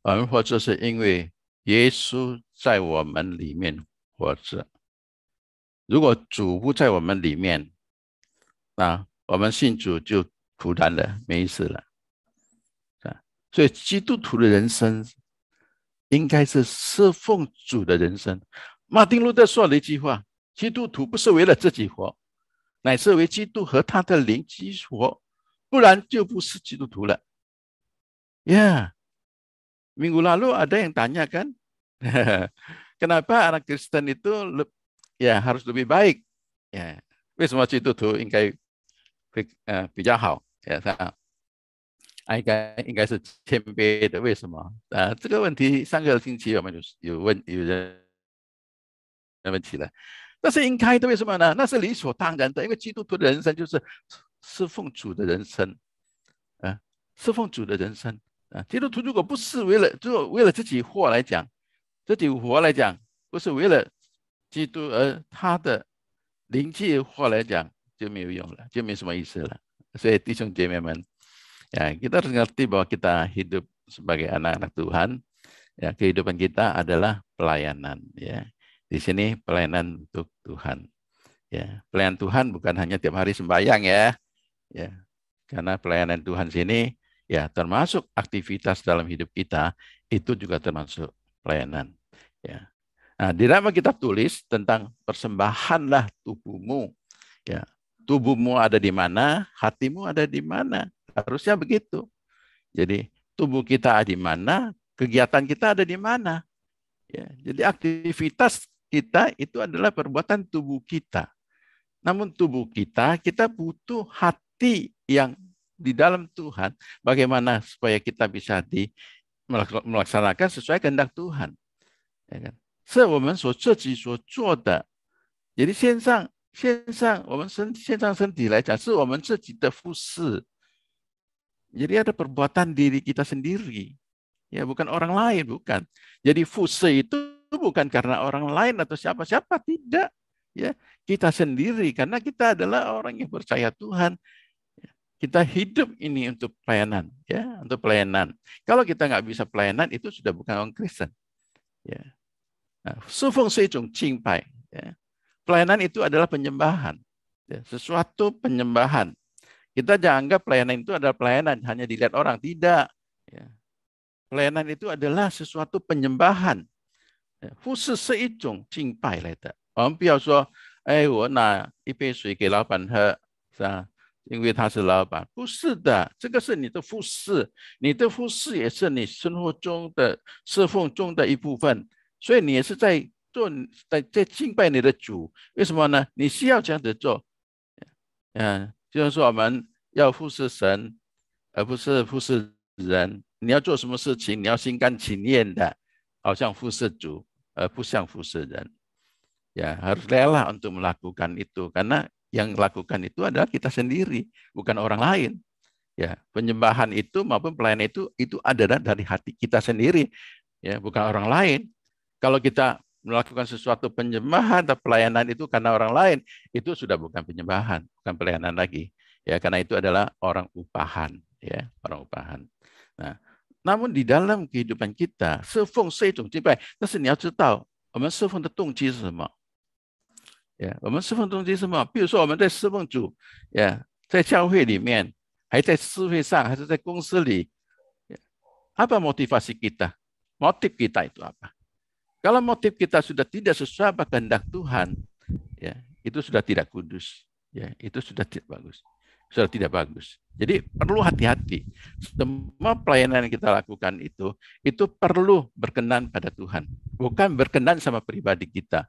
我们活着是因为耶稣在我们里面活着。如果主不在我们里面，啊。我们信主就徒然了，没意了，啊！所以基督徒的人生应该是侍奉主的人生。马丁路德说了一句话：“基督徒不是为了自己活，乃是为基督和他的灵基活。”不然就不算基督徒了。Yeah，minggu lalu ada yang tanya kan, kenapa anak kristen itu, y a h a r u s lebih baik, yeah, we semua 基督徒应该。会嗯比较好，这啊应该应该是谦卑的。为什么？呃，这个问题上个星期我们有有问有人问起了，那是应该的，为什么呢？那是理所当然的，因为基督徒的人生就是侍奉主的人生，啊，侍奉主的人生啊。基督徒如果不是为了就为了自己活来讲，自己活来讲，不是为了基督而他的灵界活来讲。Jami lah, lah. Saya tisung Ya, kita harus ngerti bahwa kita hidup sebagai anak-anak Tuhan. Ya, kehidupan kita adalah pelayanan. Ya, di sini pelayanan untuk Tuhan. Ya, pelayanan Tuhan bukan hanya tiap hari sembahyang ya. Ya, karena pelayanan Tuhan sini ya termasuk aktivitas dalam hidup kita itu juga termasuk pelayanan. Ya. Nah, di dalam kitab tulis tentang persembahanlah tubuhmu. Ya, tubuhmu ada di mana, hatimu ada di mana. Harusnya begitu. Jadi tubuh kita ada di mana, kegiatan kita ada di mana. Ya, jadi aktivitas kita itu adalah perbuatan tubuh kita. Namun tubuh kita, kita butuh hati yang di dalam Tuhan. Bagaimana supaya kita bisa di, melaksanakan sesuai kehendak Tuhan. Ya kan? 是我们所自己所做的。也就是线上线上我们身线上身体来讲，是我们自己的复试。Jadi ada perbuatan diri kita sendiri, ya bukan orang lain, bukan. Jadi fuse itu bukan karena orang lain atau siapa-siapa, tidak. Ya kita sendiri karena kita adalah orang yang percaya Tuhan. Ya, kita hidup ini untuk pelayanan, ya untuk pelayanan. Kalau kita nggak bisa pelayanan itu sudah bukan orang Kristen. Ya, nah, cingpai. Ya pelayanan itu adalah penyembahan. Ya, sesuatu penyembahan. Kita jangan anggap pelayanan itu adalah pelayanan, hanya dilihat orang. Tidak. Ya. Pelayanan itu adalah sesuatu penyembahan. Ya, khusus seijung jingpai leta. 我们不要说，哎，我拿一杯水给老板喝，是吧？因为他是老板，不是的，这个是你的服饰，你的服饰也是你生活中的侍奉中的一部分，所以你也是在做在在敬拜你的主，为什么呢？你需要这样子做，嗯，就是说我们要服侍神，而不是服侍人。你要做什么事情，你要心甘情愿的，好像服侍主，而不像服侍人。Ya harus rela untuk melakukan itu karena yang lakukan itu adalah kita sendiri, bukan orang lain. Ya penyembahan itu maupun pelayanan itu itu adalah dari hati kita sendiri, ya bukan orang lain. Kalau kita melakukan sesuatu penyembahan atau pelayanan itu karena orang lain, itu sudah bukan penyembahan, bukan pelayanan lagi. Ya, karena itu adalah orang upahan, ya, orang upahan. Nah, namun di dalam kehidupan kita, sefung seitung cipai tapi ini harus tahu wo sefung tertung cipai shi Ya, wo sefung tertung cipai shenme? Bi ru shuo sefung zu, ya, zai jiao hui mian, hai zai shi hui hai ya, apa motivasi kita? Motif kita itu apa? Kalau motif kita sudah tidak sesuai apa kehendak Tuhan, ya itu sudah tidak kudus, ya itu sudah tidak bagus, sudah tidak bagus. Jadi perlu hati-hati. Semua pelayanan yang kita lakukan itu, itu perlu berkenan pada Tuhan, bukan berkenan sama pribadi kita.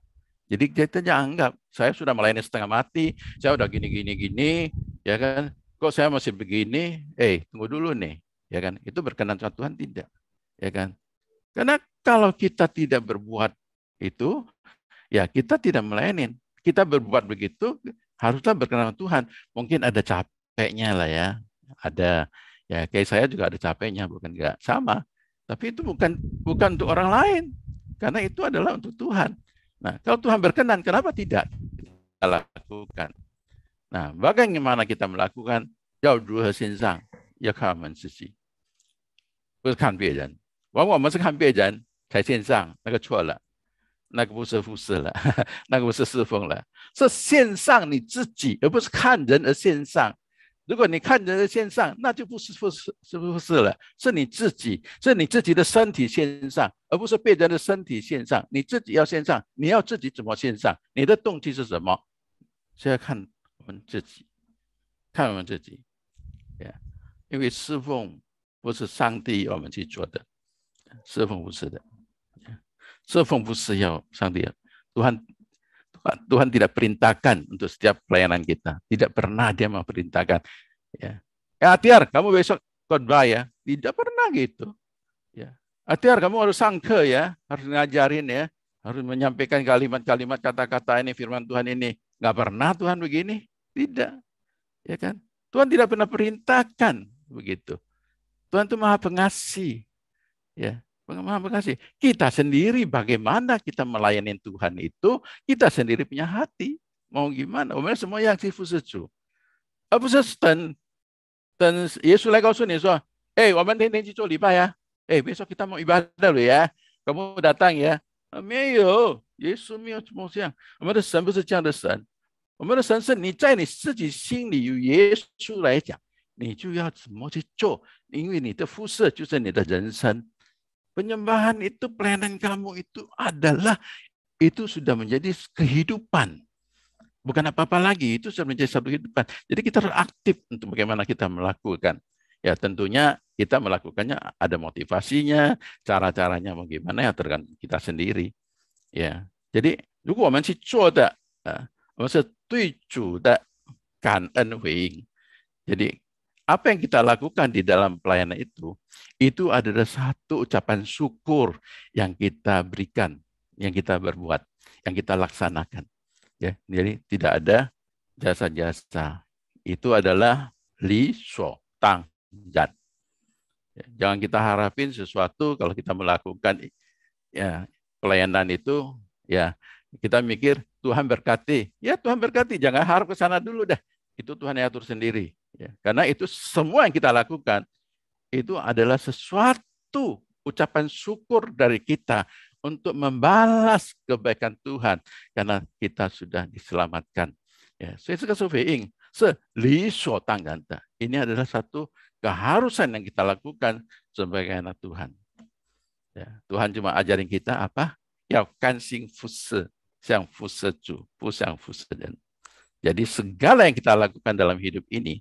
Jadi kita jangan anggap saya sudah melayani setengah mati, saya sudah gini gini gini, ya kan? Kok saya masih begini? Eh, tunggu dulu nih, ya kan? Itu berkenan sama Tuhan tidak, ya kan? Karena kalau kita tidak berbuat itu, ya kita tidak melayani. Kita berbuat begitu haruslah berkenan Tuhan. Mungkin ada capeknya lah ya. Ada ya kayak saya juga ada capeknya, bukan enggak sama. Tapi itu bukan bukan untuk orang lain. Karena itu adalah untuk Tuhan. Nah, kalau Tuhan berkenan, kenapa tidak kita lakukan? Nah, bagaimana kita melakukan? Jauh dua sinsang, ya kamen sisi. Bukan 往往我们是看别人才线上，那个错了，那个不是复侍了，那个不是侍奉了，是线上你自己，而不是看人而线上。如果你看人的线上，那就不是复侍，是不是了？是你自己，是你自己的身体线上，而不是别人的身体线上。你自己要线上，你要自己怎么线上？你的动机是什么？现在看我们自己，看我们自己，对，因为侍奉不是上帝我们去做的。侍奉不是的，侍奉不是要上帝 Tuhan Tuhan, Tuhan tidak perintahkan untuk setiap pelayanan kita, tidak pernah dia memerintahkan. Ya, ya Atiar, kamu besok khotbah ya, tidak pernah gitu. Ya, Atiar, kamu harus sangke ya, harus ngajarin ya, harus menyampaikan kalimat-kalimat kata-kata ini firman Tuhan ini. Nggak pernah Tuhan begini, tidak, ya kan? Tuhan tidak pernah perintahkan begitu. Tuhan itu maha pengasih, Ya, bagaimana kasih Kita sendiri bagaimana kita melayani Tuhan itu, kita sendiri punya hati. Mau gimana? Umumnya semua yang sih secu. Apa sesuatu? Dan Yesus lagi kau sini, so, eh, wamen ini cucu lipa ya. Eh, besok kita mau ibadah lo ya. Kamu datang ya. Mio, Yesus mio semua siang. Wamen de san 不是这样的神，我们的神是你在你自己心里有耶稣来讲，你就要怎么去做，因为你的肤色就是你的人生。Penyembahan itu pelayanan kamu itu adalah itu sudah menjadi kehidupan. Bukan apa-apa lagi, itu sudah menjadi satu kehidupan. Jadi kita harus aktif untuk bagaimana kita melakukan. Ya tentunya kita melakukannya ada motivasinya, cara-caranya bagaimana ya tergantung kita sendiri. Ya. Jadi, nah, kan Jadi apa yang kita lakukan di dalam pelayanan itu, itu adalah satu ucapan syukur yang kita berikan, yang kita berbuat, yang kita laksanakan. Ya, jadi tidak ada jasa-jasa. Itu adalah li so tang jat. Ya, jangan kita harapin sesuatu kalau kita melakukan ya, pelayanan itu, ya kita mikir Tuhan berkati. Ya Tuhan berkati, jangan harap ke sana dulu dah. Itu Tuhan yang atur sendiri Ya, karena itu semua yang kita lakukan itu adalah sesuatu ucapan syukur dari kita untuk membalas kebaikan Tuhan karena kita sudah diselamatkan. Ya, saya li seliso tangganta. Ini adalah satu keharusan yang kita lakukan sebagai anak Tuhan. Ya, Tuhan cuma ajarin kita apa? Ya, sing fuse, siang fuse cu, pusang fuse dan. Jadi segala yang kita lakukan dalam hidup ini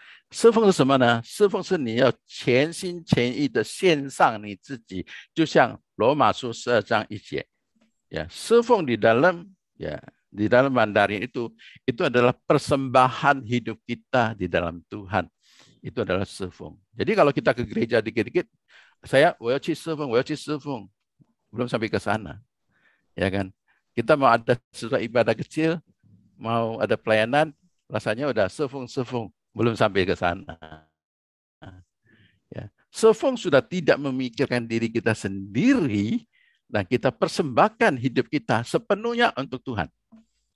侍奉是什么呢？侍奉是你要全心全意的献上你自己，就像罗马书十二章一节，ya serving dalam di dalam Mandarin itu itu adalah persembahan hidup kita di dalam Tuhan. Itu adalah serving. Jadi kalau kita ke gereja dikit-dikit, saya 我要去 serving, 我要去 serving. Belum sampai ke sana. Ya kan? Kita mau ada sesuatu ibadah kecil, mau ada pelayanan, rasanya udah serving, serving belum sampai ke sana. Ya. sudah tidak memikirkan diri kita sendiri, dan kita persembahkan hidup kita sepenuhnya untuk Tuhan.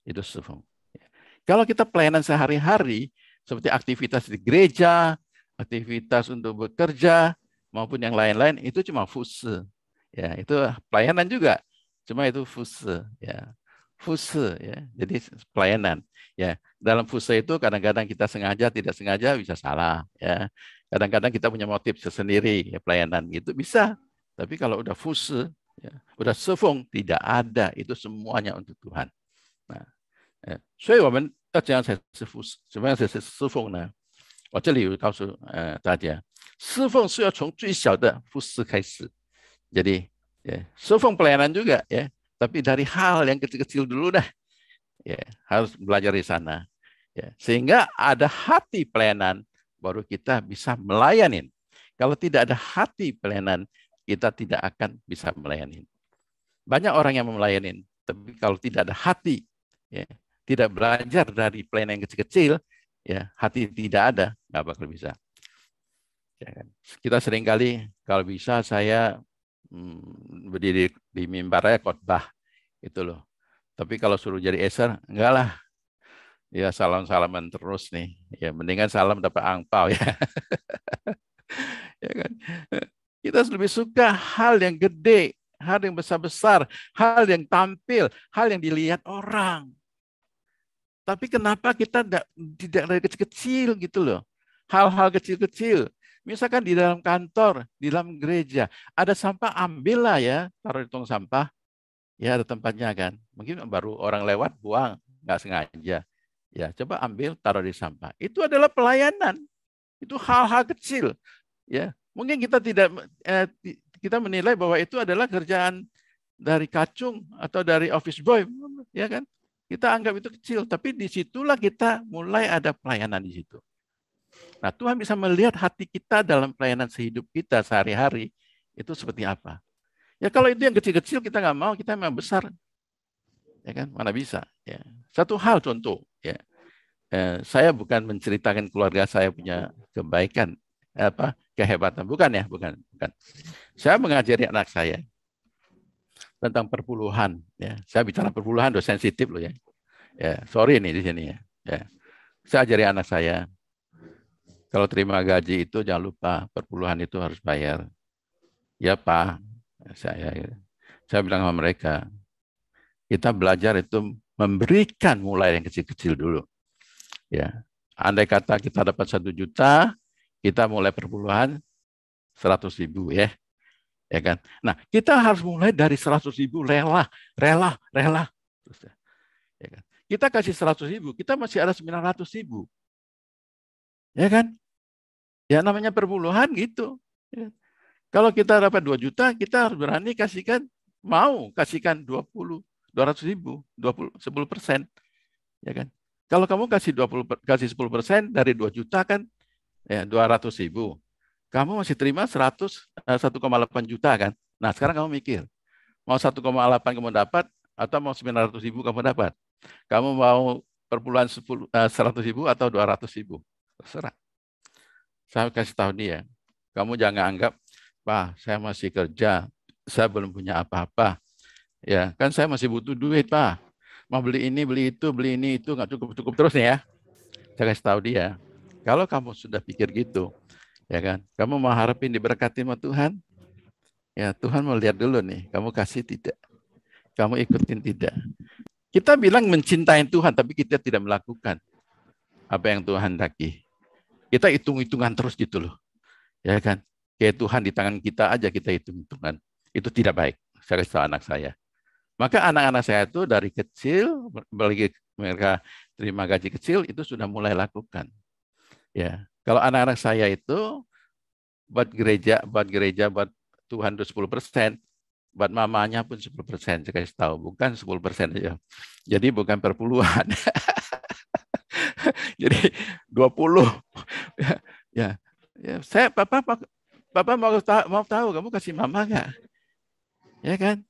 Itu sofong. Ya. Kalau kita pelayanan sehari-hari, seperti aktivitas di gereja, aktivitas untuk bekerja, maupun yang lain-lain, itu cuma fuse. Ya, itu pelayanan juga, cuma itu fuse. Ya fuse ya. Jadi pelayanan ya. Dalam fuse itu kadang-kadang kita sengaja tidak sengaja bisa salah ya. Kadang-kadang kita punya motif sendiri ya pelayanan itu bisa. Tapi kalau udah fuse ya, udah sefung tidak ada itu semuanya untuk Tuhan. Nah, ya. 所以我们要怎样才是服侍？怎么样才是侍奉呢？我这里有告诉呃大家，侍奉是要从最小的服侍开始。Jadi eh, nah. eh, ya, yeah. Servant pelayanan juga ya tapi dari hal yang kecil-kecil dulu dah. Ya, harus belajar di sana. Ya, sehingga ada hati pelayanan baru kita bisa melayani. Kalau tidak ada hati pelayanan, kita tidak akan bisa melayani. Banyak orang yang melayani, tapi kalau tidak ada hati, ya, tidak belajar dari pelayanan yang kecil-kecil, ya hati tidak ada, nggak bakal bisa. Ya kan? Kita seringkali kalau bisa saya Hmm, berdiri di mimbarnya khotbah itu loh. Tapi kalau suruh jadi eser, enggak lah. Ya salam-salaman terus nih. Ya mendingan salam dapat angpau ya. ya kan? Kita lebih suka hal yang gede, hal yang besar-besar, hal yang tampil, hal yang dilihat orang. Tapi kenapa kita tidak, tidak dari kecil-kecil gitu loh. Hal-hal kecil-kecil Misalkan di dalam kantor, di dalam gereja, ada sampah ambillah ya, taruh di tong sampah. Ya ada tempatnya kan. Mungkin baru orang lewat buang, nggak sengaja. Ya coba ambil taruh di sampah. Itu adalah pelayanan. Itu hal-hal kecil. Ya mungkin kita tidak eh, kita menilai bahwa itu adalah kerjaan dari kacung atau dari office boy, ya kan? Kita anggap itu kecil, tapi disitulah kita mulai ada pelayanan di situ. Nah, Tuhan bisa melihat hati kita dalam pelayanan sehidup kita sehari-hari itu seperti apa. Ya kalau itu yang kecil-kecil kita nggak mau, kita memang besar. Ya kan? Mana bisa, ya. Satu hal contoh, ya. Eh, saya bukan menceritakan keluarga saya punya kebaikan apa kehebatan bukan ya bukan bukan saya mengajari anak saya tentang perpuluhan ya saya bicara perpuluhan dosen sensitif loh ya ya sorry nih di sini ya ya saya ajari anak saya kalau terima gaji itu jangan lupa perpuluhan itu harus bayar. Ya Pak, saya saya bilang sama mereka, kita belajar itu memberikan mulai yang kecil-kecil dulu. Ya, andai kata kita dapat satu juta, kita mulai perpuluhan seratus ribu ya, ya kan. Nah, kita harus mulai dari seratus ribu rela, rela, rela. Terus, ya, ya kan? Kita kasih seratus ribu, kita masih ada sembilan ratus ribu, ya kan? Ya namanya perpuluhan gitu. Ya. Kalau kita dapat 2 juta, kita harus berani kasihkan, mau kasihkan 20, 200 ribu, 20, 10 persen. Ya kan? Kalau kamu kasih 20 kasih 10 persen dari 2 juta kan ya 200 ribu. Kamu masih terima 100 1,8 eh, juta kan? Nah sekarang kamu mikir, mau 1,8 kamu dapat atau mau 900 ribu kamu dapat? Kamu mau perpuluhan 10, 100 eh, ribu atau 200 ribu? Terserah. Saya kasih tahu dia, ya, kamu jangan anggap, Pak, saya masih kerja, saya belum punya apa-apa. Ya, kan saya masih butuh duit, Pak. Mau beli ini, beli itu, beli ini, itu, nggak cukup-cukup terus ya. Saya kasih tahu dia, kalau kamu sudah pikir gitu, ya kan, kamu mau harapin diberkati sama Tuhan, ya Tuhan mau lihat dulu nih, kamu kasih tidak. Kamu ikutin tidak. Kita bilang mencintai Tuhan, tapi kita tidak melakukan apa yang Tuhan daki. Kita hitung-hitungan terus gitu loh. Ya kan? Kayak Tuhan di tangan kita aja kita hitung-hitungan. Itu tidak baik. Saya kasih tahu anak saya. Maka anak-anak saya itu dari kecil, bagi mereka terima gaji kecil, itu sudah mulai lakukan. Ya, kalau anak-anak saya itu buat gereja, buat gereja, buat Tuhan itu 10 persen, buat mamanya pun 10 persen, saya kasih tahu. Bukan 10 persen aja. Jadi bukan perpuluhan. Jadi 20 ya, ya. Ya, saya papa papa mau tahu, mau tahu kamu kasih mama nggak? Ya kan?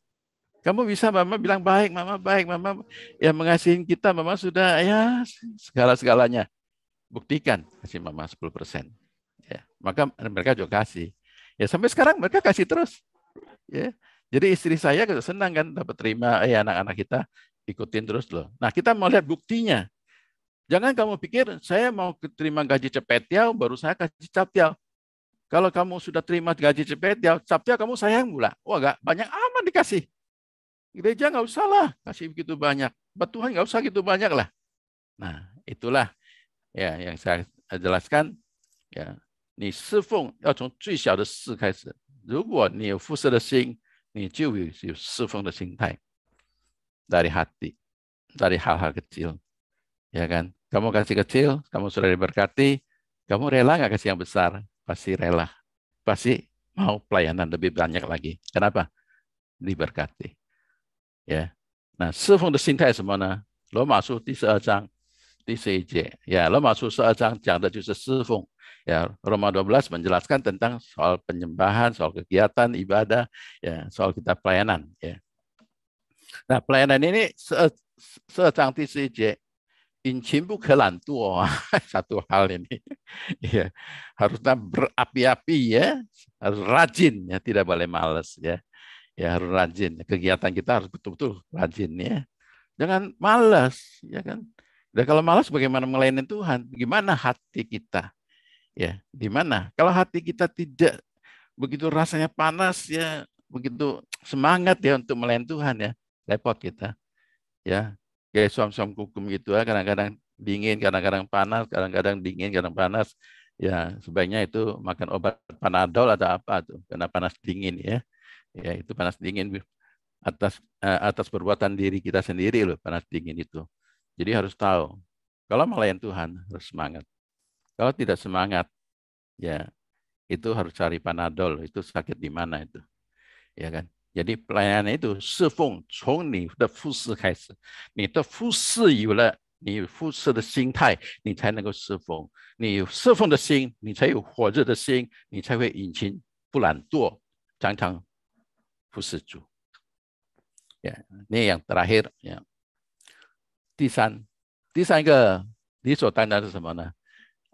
Kamu bisa mama bilang baik, mama baik, mama ya mengasihi kita, mama sudah ya segala-segalanya. Buktikan kasih mama 10 persen. Ya, maka mereka juga kasih. Ya sampai sekarang mereka kasih terus. Ya. Jadi istri saya senang kan dapat terima eh anak-anak kita ikutin terus loh. Nah kita mau lihat buktinya. Jangan kamu pikir saya mau terima gaji ya, baru saya kasih captiau. Kalau kamu sudah terima gaji cap captiau kamu sayang pula. Wah, gak banyak aman dikasih. Gereja nggak usah lah kasih begitu banyak. Buat Tuhan nggak usah gitu banyak lah. Nah, itulah ya yang saya jelaskan. Ya, ya dari hati, dari hal-hal kecil, ya kan? Kamu kasih kecil, kamu sudah diberkati, kamu rela nggak kasih yang besar? Pasti rela. Pasti mau pelayanan lebih banyak lagi. Kenapa? Diberkati. Ya. Nah, lo ya, lo di Ya, Ya, Roma 12 menjelaskan tentang soal penyembahan, soal kegiatan ibadah, ya, soal kita pelayanan ya. Nah, pelayanan ini seorang se se Incin bukan lantu, oh, satu hal ini. ya, harusnya berapi-api ya, harus rajin ya, tidak boleh males ya. Ya harus rajin. Kegiatan kita harus betul-betul rajin ya. Jangan malas ya kan. Dan kalau malas bagaimana melayani Tuhan? Gimana hati kita? Ya, di mana? Kalau hati kita tidak begitu rasanya panas ya, begitu semangat ya untuk melayani Tuhan ya, repot kita. Ya, kayak suam-suam kukum gitu ya kadang-kadang dingin, kadang-kadang panas, kadang-kadang dingin, kadang panas. Ya, sebaiknya itu makan obat panadol atau apa tuh, karena panas dingin ya. Ya, itu panas dingin atas eh, atas perbuatan diri kita sendiri loh, panas dingin itu. Jadi harus tahu. Kalau melayan Tuhan harus semangat. Kalau tidak semangat, ya itu harus cari panadol. Itu sakit di mana itu, ya kan? 也离不开你都侍奉，从你的服侍开始。你的服侍有了，你服侍的心态，你才能够侍奉。你侍奉的心，你才有火热的心，你才会殷勤，不懒惰，常常服侍主。Yeah, ni yang terakhir, yeah. Tiga, tiga yang, tiga so tanan apa n?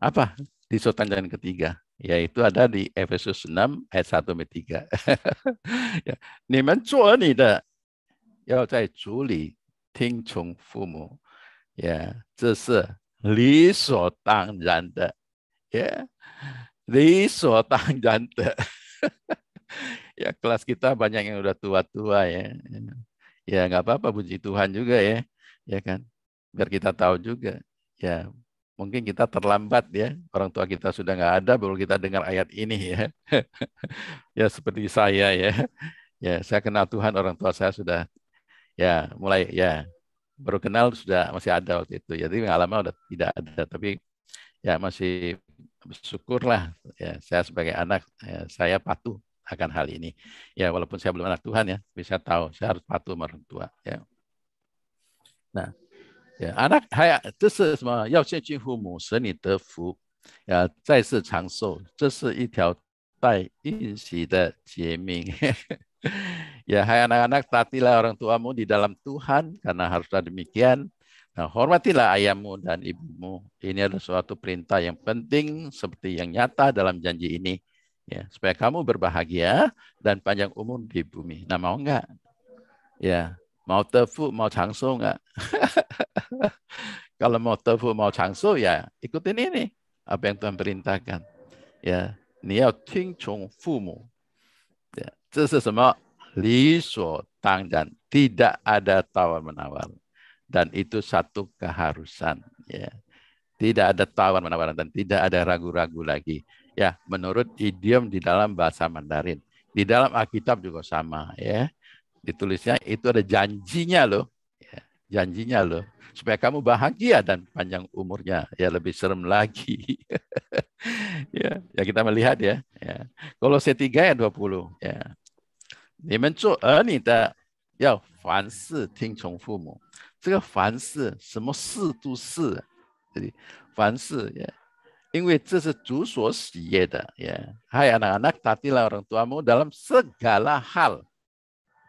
Apa, tiga so tanan ketiga. yaitu ada di Efesus 6 ayat 1 sampai 3. ya, Ya, kelas kita banyak yang udah tua-tua ya. Ya enggak apa-apa puji Tuhan juga ya, ya kan. Biar kita tahu juga ya mungkin kita terlambat ya. Orang tua kita sudah nggak ada, baru kita dengar ayat ini ya. ya seperti saya ya. Ya, saya kenal Tuhan, orang tua saya sudah ya mulai ya baru kenal sudah masih ada waktu itu. Ya, jadi lama udah tidak ada, tapi ya masih syukurlah ya saya sebagai anak ya, saya patuh akan hal ini. Ya walaupun saya belum anak Tuhan ya, bisa tahu saya harus patuh sama orang tua ya. Nah, 对，啊，那还有这是什么？要孝敬父母，使你得福，啊，在世长寿。这是一条带运气的诫命。ya hai anak-anak taatilah orang tuamu di dalam Tuhan karena haruslah demikian. Nah, hormatilah ayahmu dan ibumu. Ini adalah suatu perintah yang penting seperti yang nyata dalam janji ini. Ya, supaya kamu berbahagia dan panjang umur di bumi. Nah, mau enggak? Ya, mau tefu mau cangso nggak? Kalau mau tefu mau cangso ya ikutin ini apa yang Tuhan perintahkan. Ya, ni yao ting chong fu mu. Ya, li suo tang dan tidak ada tawar menawar dan itu satu keharusan ya tidak ada tawar menawar dan tidak ada ragu-ragu lagi ya menurut idiom di dalam bahasa Mandarin di dalam Alkitab juga sama ya ditulisnya itu ada janjinya loh ya, janjinya loh supaya kamu bahagia dan panjang umurnya ya lebih serem lagi ya ya kita melihat ya ya kalau C3 ya 20 ya 你们做儿女的要凡事听从父母这个凡事什么事都是这里凡事呀 eh, ya. ya Hai anak-anak, tatilah orang tuamu dalam segala hal.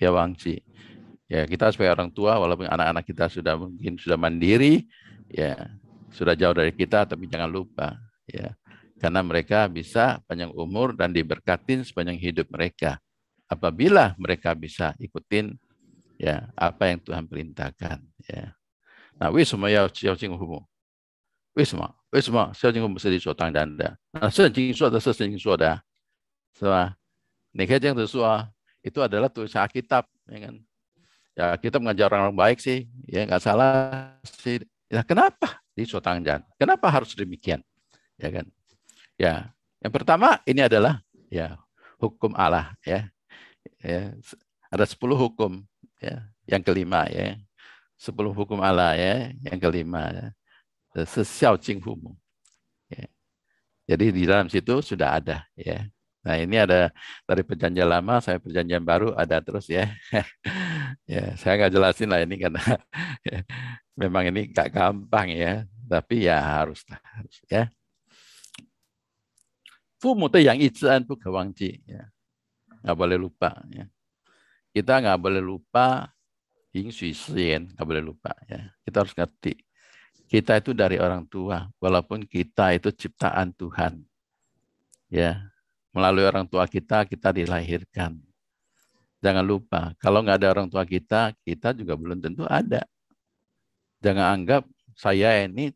ya wangsi. Ya kita sebagai orang tua walaupun anak-anak kita sudah mungkin sudah mandiri, ya sudah jauh dari kita tapi jangan lupa ya karena mereka bisa panjang umur dan diberkatin sepanjang hidup mereka apabila mereka bisa ikutin ya apa yang Tuhan perintahkan ya nah wisma ya xiao humu wisma wisma xiao jing humu sendiri suo tang dan da nah shen jing suo de shi jing suo de itu adalah tulisan Alkitab, ya kan? Ya kita mengajar orang, -orang baik sih, ya nggak salah sih. Ya kenapa di tangan Kenapa harus demikian? Ya kan? Ya, yang pertama ini adalah ya hukum Allah ya. ya ada sepuluh hukum ya. Yang kelima ya. sepuluh hukum Allah ya, yang kelima ya. Sesiao Jing Humu. Ya. Jadi di dalam situ sudah ada ya Nah ini ada dari perjanjian lama, saya perjanjian baru ada terus ya. ya saya nggak jelasin lah ini karena memang ini nggak gampang ya, tapi ya harus harus ya. Fumu yang ijaan tuh kewangji ya. Nggak boleh lupa ya. Kita nggak boleh lupa ying sui nggak boleh lupa ya. Kita harus ngerti. Kita itu dari orang tua, walaupun kita itu ciptaan Tuhan. Ya, melalui orang tua kita kita dilahirkan. Jangan lupa, kalau nggak ada orang tua kita, kita juga belum tentu ada. Jangan anggap saya ini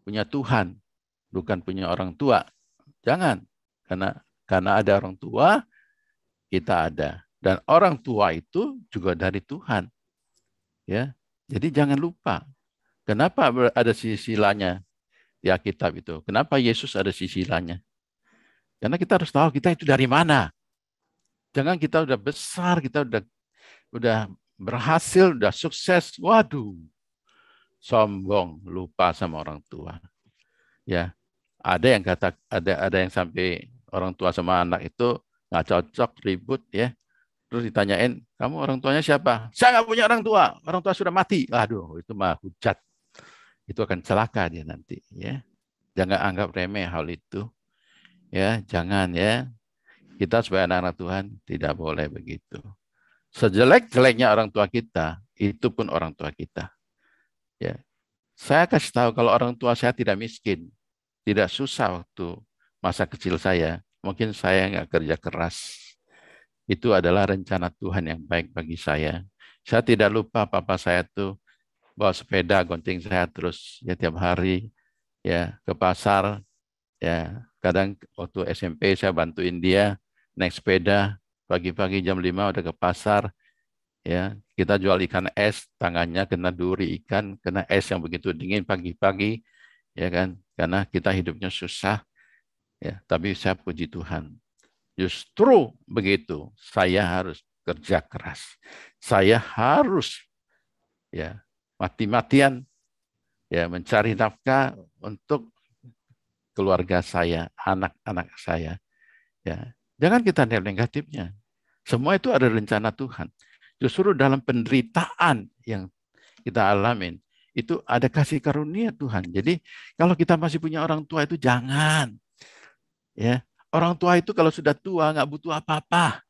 punya Tuhan, bukan punya orang tua. Jangan, karena karena ada orang tua, kita ada. Dan orang tua itu juga dari Tuhan. Ya, jadi jangan lupa. Kenapa ada sisilanya di Alkitab itu? Kenapa Yesus ada sisilanya? Karena kita harus tahu kita itu dari mana. Jangan kita udah besar, kita udah udah berhasil, udah sukses. Waduh, sombong, lupa sama orang tua. Ya, ada yang kata ada ada yang sampai orang tua sama anak itu nggak cocok, ribut ya. Terus ditanyain, kamu orang tuanya siapa? Saya nggak punya orang tua, orang tua sudah mati. Aduh, itu mah hujat. Itu akan celaka dia nanti. ya. Jangan anggap remeh hal itu Ya, jangan ya. Kita sebagai anak-anak Tuhan tidak boleh begitu. Sejelek-jeleknya orang tua kita, itu pun orang tua kita. Ya. Saya kasih tahu kalau orang tua saya tidak miskin, tidak susah waktu masa kecil saya, mungkin saya nggak kerja keras. Itu adalah rencana Tuhan yang baik bagi saya. Saya tidak lupa papa saya tuh bawa sepeda gonting saya terus ya tiap hari ya ke pasar ya kadang waktu SMP saya bantuin dia naik sepeda pagi-pagi jam 5 udah ke pasar ya kita jual ikan es tangannya kena duri ikan kena es yang begitu dingin pagi-pagi ya kan karena kita hidupnya susah ya tapi saya puji Tuhan justru begitu saya harus kerja keras saya harus ya mati-matian ya mencari nafkah untuk keluarga saya, anak-anak saya. Ya, jangan kita lihat negatifnya. Semua itu ada rencana Tuhan. Justru dalam penderitaan yang kita alamin itu ada kasih karunia Tuhan. Jadi kalau kita masih punya orang tua itu jangan ya orang tua itu kalau sudah tua nggak butuh apa-apa.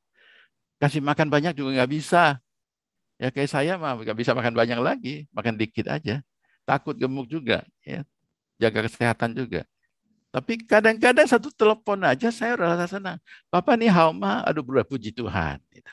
Kasih makan banyak juga nggak bisa. Ya kayak saya mah nggak bisa makan banyak lagi, makan dikit aja. Takut gemuk juga, ya. Jaga kesehatan juga. Tapi kadang-kadang satu telepon aja saya rasa senang. Papa nih hauma, aduh berdua puji Tuhan. Gitu.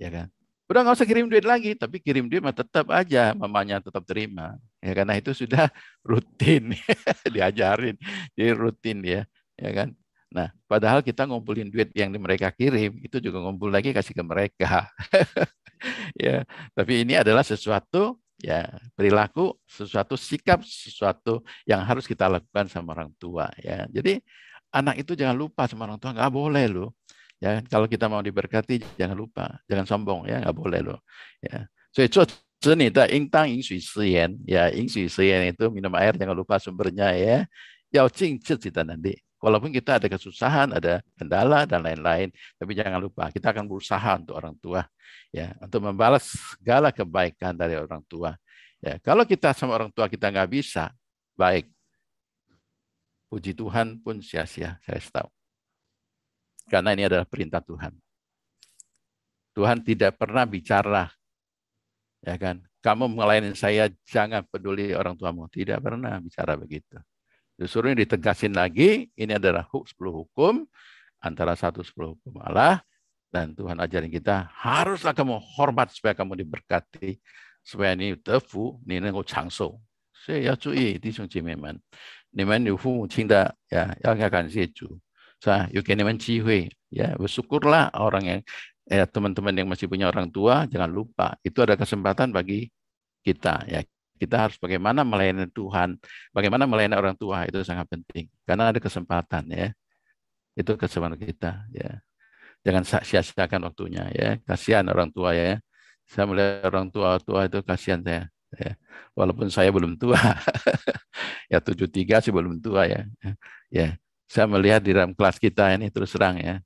Ya kan? Udah nggak usah kirim duit lagi, tapi kirim duit mah tetap aja mamanya tetap terima. Ya karena itu sudah rutin diajarin. Jadi rutin ya, ya kan? Nah, padahal kita ngumpulin duit yang di mereka kirim, itu juga ngumpul lagi kasih ke mereka. ya, tapi ini adalah sesuatu ya perilaku sesuatu sikap sesuatu yang harus kita lakukan sama orang tua ya jadi anak itu jangan lupa sama orang tua nggak boleh loh ya kalau kita mau diberkati jangan lupa jangan sombong ya nggak boleh loh ya so itu seni tak ingtang ing sui ya ing sui itu minum air jangan lupa sumbernya ya yao cing cita nanti Walaupun kita ada kesusahan, ada kendala dan lain-lain, tapi jangan lupa kita akan berusaha untuk orang tua ya, untuk membalas segala kebaikan dari orang tua. Ya, kalau kita sama orang tua kita nggak bisa, baik. Puji Tuhan pun sia-sia, saya tahu. Karena ini adalah perintah Tuhan. Tuhan tidak pernah bicara, ya kan? Kamu melayani saya, jangan peduli orang tuamu. Tidak pernah bicara begitu. Justru ini ditegasin lagi, ini adalah 10 hukum, antara satu 10 hukum Allah, dan Tuhan ajarin kita, haruslah kamu hormat supaya kamu diberkati, supaya ini tefu, ini nengok cangso. Saya ya cuy, iya, di sung cime Ni man yu ya, ya, ya kaya akan si cu. Sa, yu ya ke ni cihui. Ya, bersyukurlah orang yang, ya teman-teman yang masih punya orang tua, jangan lupa. Itu ada kesempatan bagi kita. Ya, kita harus bagaimana melayani Tuhan, bagaimana melayani orang tua itu sangat penting karena ada kesempatan ya. Itu kesempatan kita ya. Jangan sia-siakan waktunya ya. Kasihan orang tua ya. Saya melihat orang tua tua itu kasihan saya. Ya. Walaupun saya belum tua. ya 73 sih belum tua ya. Ya. Saya melihat di dalam kelas kita ini terus terang ya.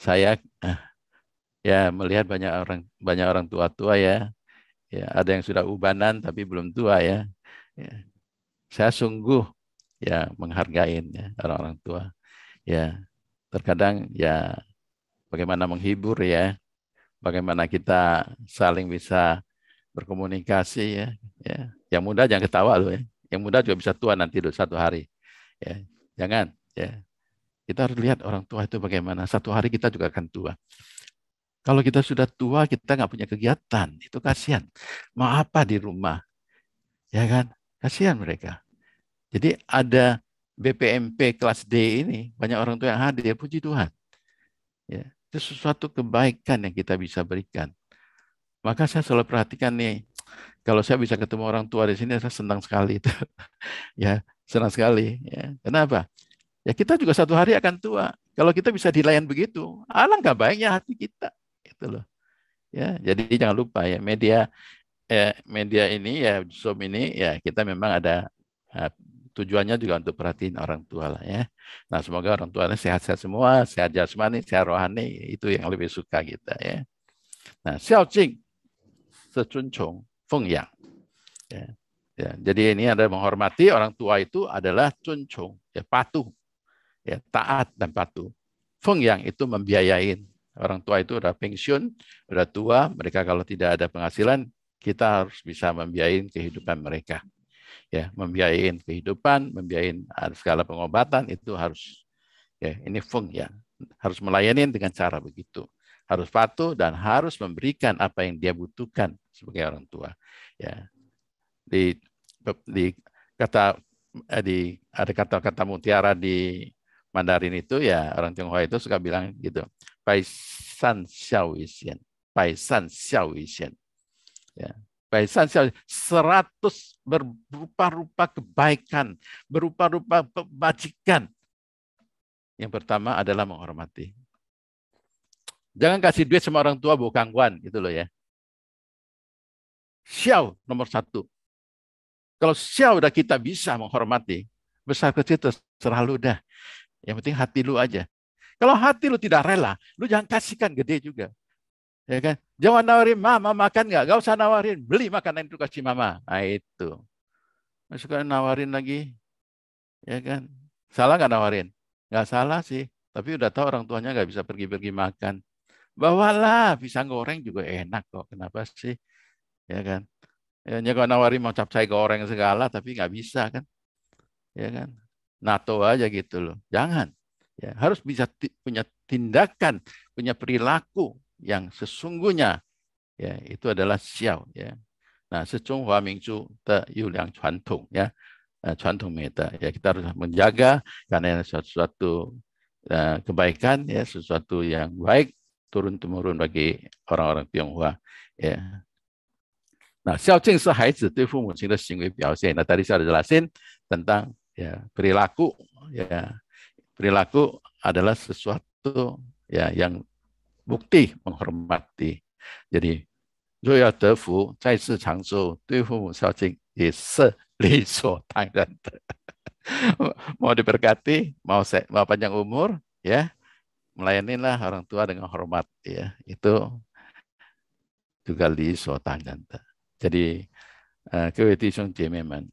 Saya eh, ya melihat banyak orang banyak orang tua-tua ya Ya, ada yang sudah ubanan tapi belum tua ya. ya. Saya sungguh ya menghargai ya, orang-orang tua. Ya, terkadang ya bagaimana menghibur ya, bagaimana kita saling bisa berkomunikasi ya. ya. Yang muda jangan ketawa loh ya. Yang muda juga bisa tua nanti loh satu hari. Ya, jangan ya. Kita harus lihat orang tua itu bagaimana. Satu hari kita juga akan tua. Kalau kita sudah tua, kita nggak punya kegiatan. Itu kasihan. Mau apa di rumah? Ya kan? Kasihan mereka. Jadi ada BPMP kelas D ini, banyak orang tua yang hadir, puji Tuhan. Ya, itu sesuatu kebaikan yang kita bisa berikan. Maka saya selalu perhatikan nih, kalau saya bisa ketemu orang tua di sini, saya senang sekali itu. ya, senang sekali. Ya. Kenapa? Ya kita juga satu hari akan tua. Kalau kita bisa dilayan begitu, alangkah baiknya hati kita gitu loh. Ya, jadi jangan lupa ya media eh, media ini ya Zoom ini ya kita memang ada eh, tujuannya juga untuk perhatiin orang tua lah ya. Nah semoga orang tuanya sehat-sehat semua, sehat jasmani, sehat rohani itu yang lebih suka kita ya. Nah, Jing, secuncung, feng yang. Ya. Ya, jadi ini ada menghormati orang tua itu adalah cuncung, ya patuh, ya taat dan patuh. Feng yang itu membiayain, Orang tua itu udah pensiun, udah tua, mereka kalau tidak ada penghasilan, kita harus bisa membiayai kehidupan mereka. Ya, membiayai kehidupan, membiayai ah, segala pengobatan itu harus ya, ini fung ya. Harus melayani dengan cara begitu. Harus patuh dan harus memberikan apa yang dia butuhkan sebagai orang tua. Ya. Di di kata eh, di ada kata-kata mutiara di Mandarin itu ya orang Tionghoa itu suka bilang gitu 百善孝为先，百善孝为先，ya, Ya, baik sanksial seratus berupa-rupa kebaikan, berupa-rupa kebajikan. Yang pertama adalah menghormati. Jangan kasih duit sama orang tua buat gangguan gitu loh ya. Xiao nomor satu. Kalau xiao udah kita bisa menghormati, besar kecil terserah lu dah. Yang penting hati lu aja. Kalau hati lu tidak rela, lu jangan kasihkan gede juga. Ya kan? Jangan nawarin mama makan nggak? Gak usah nawarin, beli makanan itu kasih mama. Nah itu. Suka nawarin lagi, ya kan? Salah nggak nawarin? Nggak salah sih. Tapi udah tahu orang tuanya nggak bisa pergi-pergi makan. Bawalah pisang goreng juga enak kok. Kenapa sih? Ya kan? Ya, nyoba nawarin mau capcai goreng segala, tapi nggak bisa kan? Ya kan? NATO aja gitu loh. Jangan ya, harus bisa punya tindakan, punya perilaku yang sesungguhnya ya itu adalah xiao ya. Nah, secung Hua Mingzu de Yu Liang Chuan Tong ya. Chuan nah, Tong Meta ya kita harus menjaga karena sesuatu, sesuatu uh, e, kebaikan ya sesuatu yang baik turun temurun bagi orang-orang Tionghoa ya. Nah, xiao jing se hai zi dui fu mu qing de xing wei biao xian. Nah, tadi saya sudah jelasin tentang ya perilaku ya perilaku adalah sesuatu ya yang bukti menghormati. Jadi, Royal Defu, Zai Shi Chang Zhu, Dui Fu Xiao Jing, mau diberkati, mau se mau panjang umur, ya melayanilah orang tua dengan hormat, ya itu juga di so Jadi, uh, eh, jememan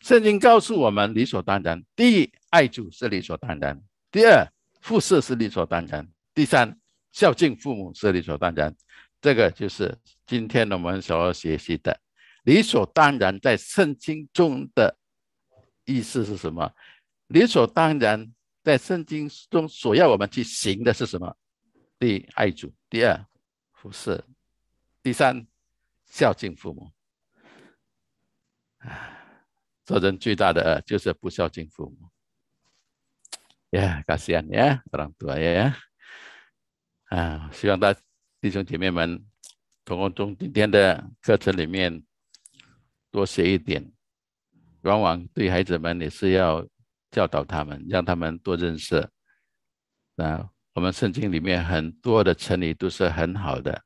圣经告诉我们，理所当然。第一，爱主是理所当然；第二，服事是理所当然；第三，孝敬父母是理所当然。这个就是今天我们所要学习的“理所当然”在圣经中的意思是什么？理所当然在圣经中所要我们去行的是什么？第一，爱主；第二，服侍；第三，孝敬父母。唉。做人最大的恶就是不孝敬父母，呀，可惜呀，老太多呀，啊，希望大弟兄姐妹们，通过中今天的课程里面多学一点，往往对孩子们也是要教导他们，让他们多认识，啊，我们圣经里面很多的成语都是很好的，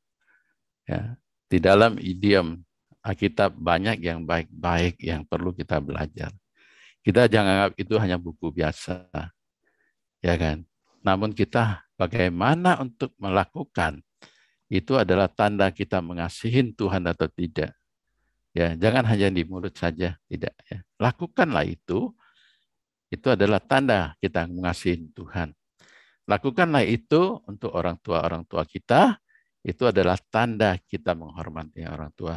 呀，di dalam idiom。Alkitab banyak yang baik-baik yang perlu kita belajar. Kita jangan anggap itu hanya buku biasa. Ya kan? Namun kita bagaimana untuk melakukan itu adalah tanda kita mengasihi Tuhan atau tidak. Ya, jangan hanya di mulut saja, tidak ya. Lakukanlah itu. Itu adalah tanda kita mengasihi Tuhan. Lakukanlah itu untuk orang tua-orang tua kita. Itu adalah tanda kita menghormati orang tua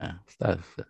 Yeah, that's it.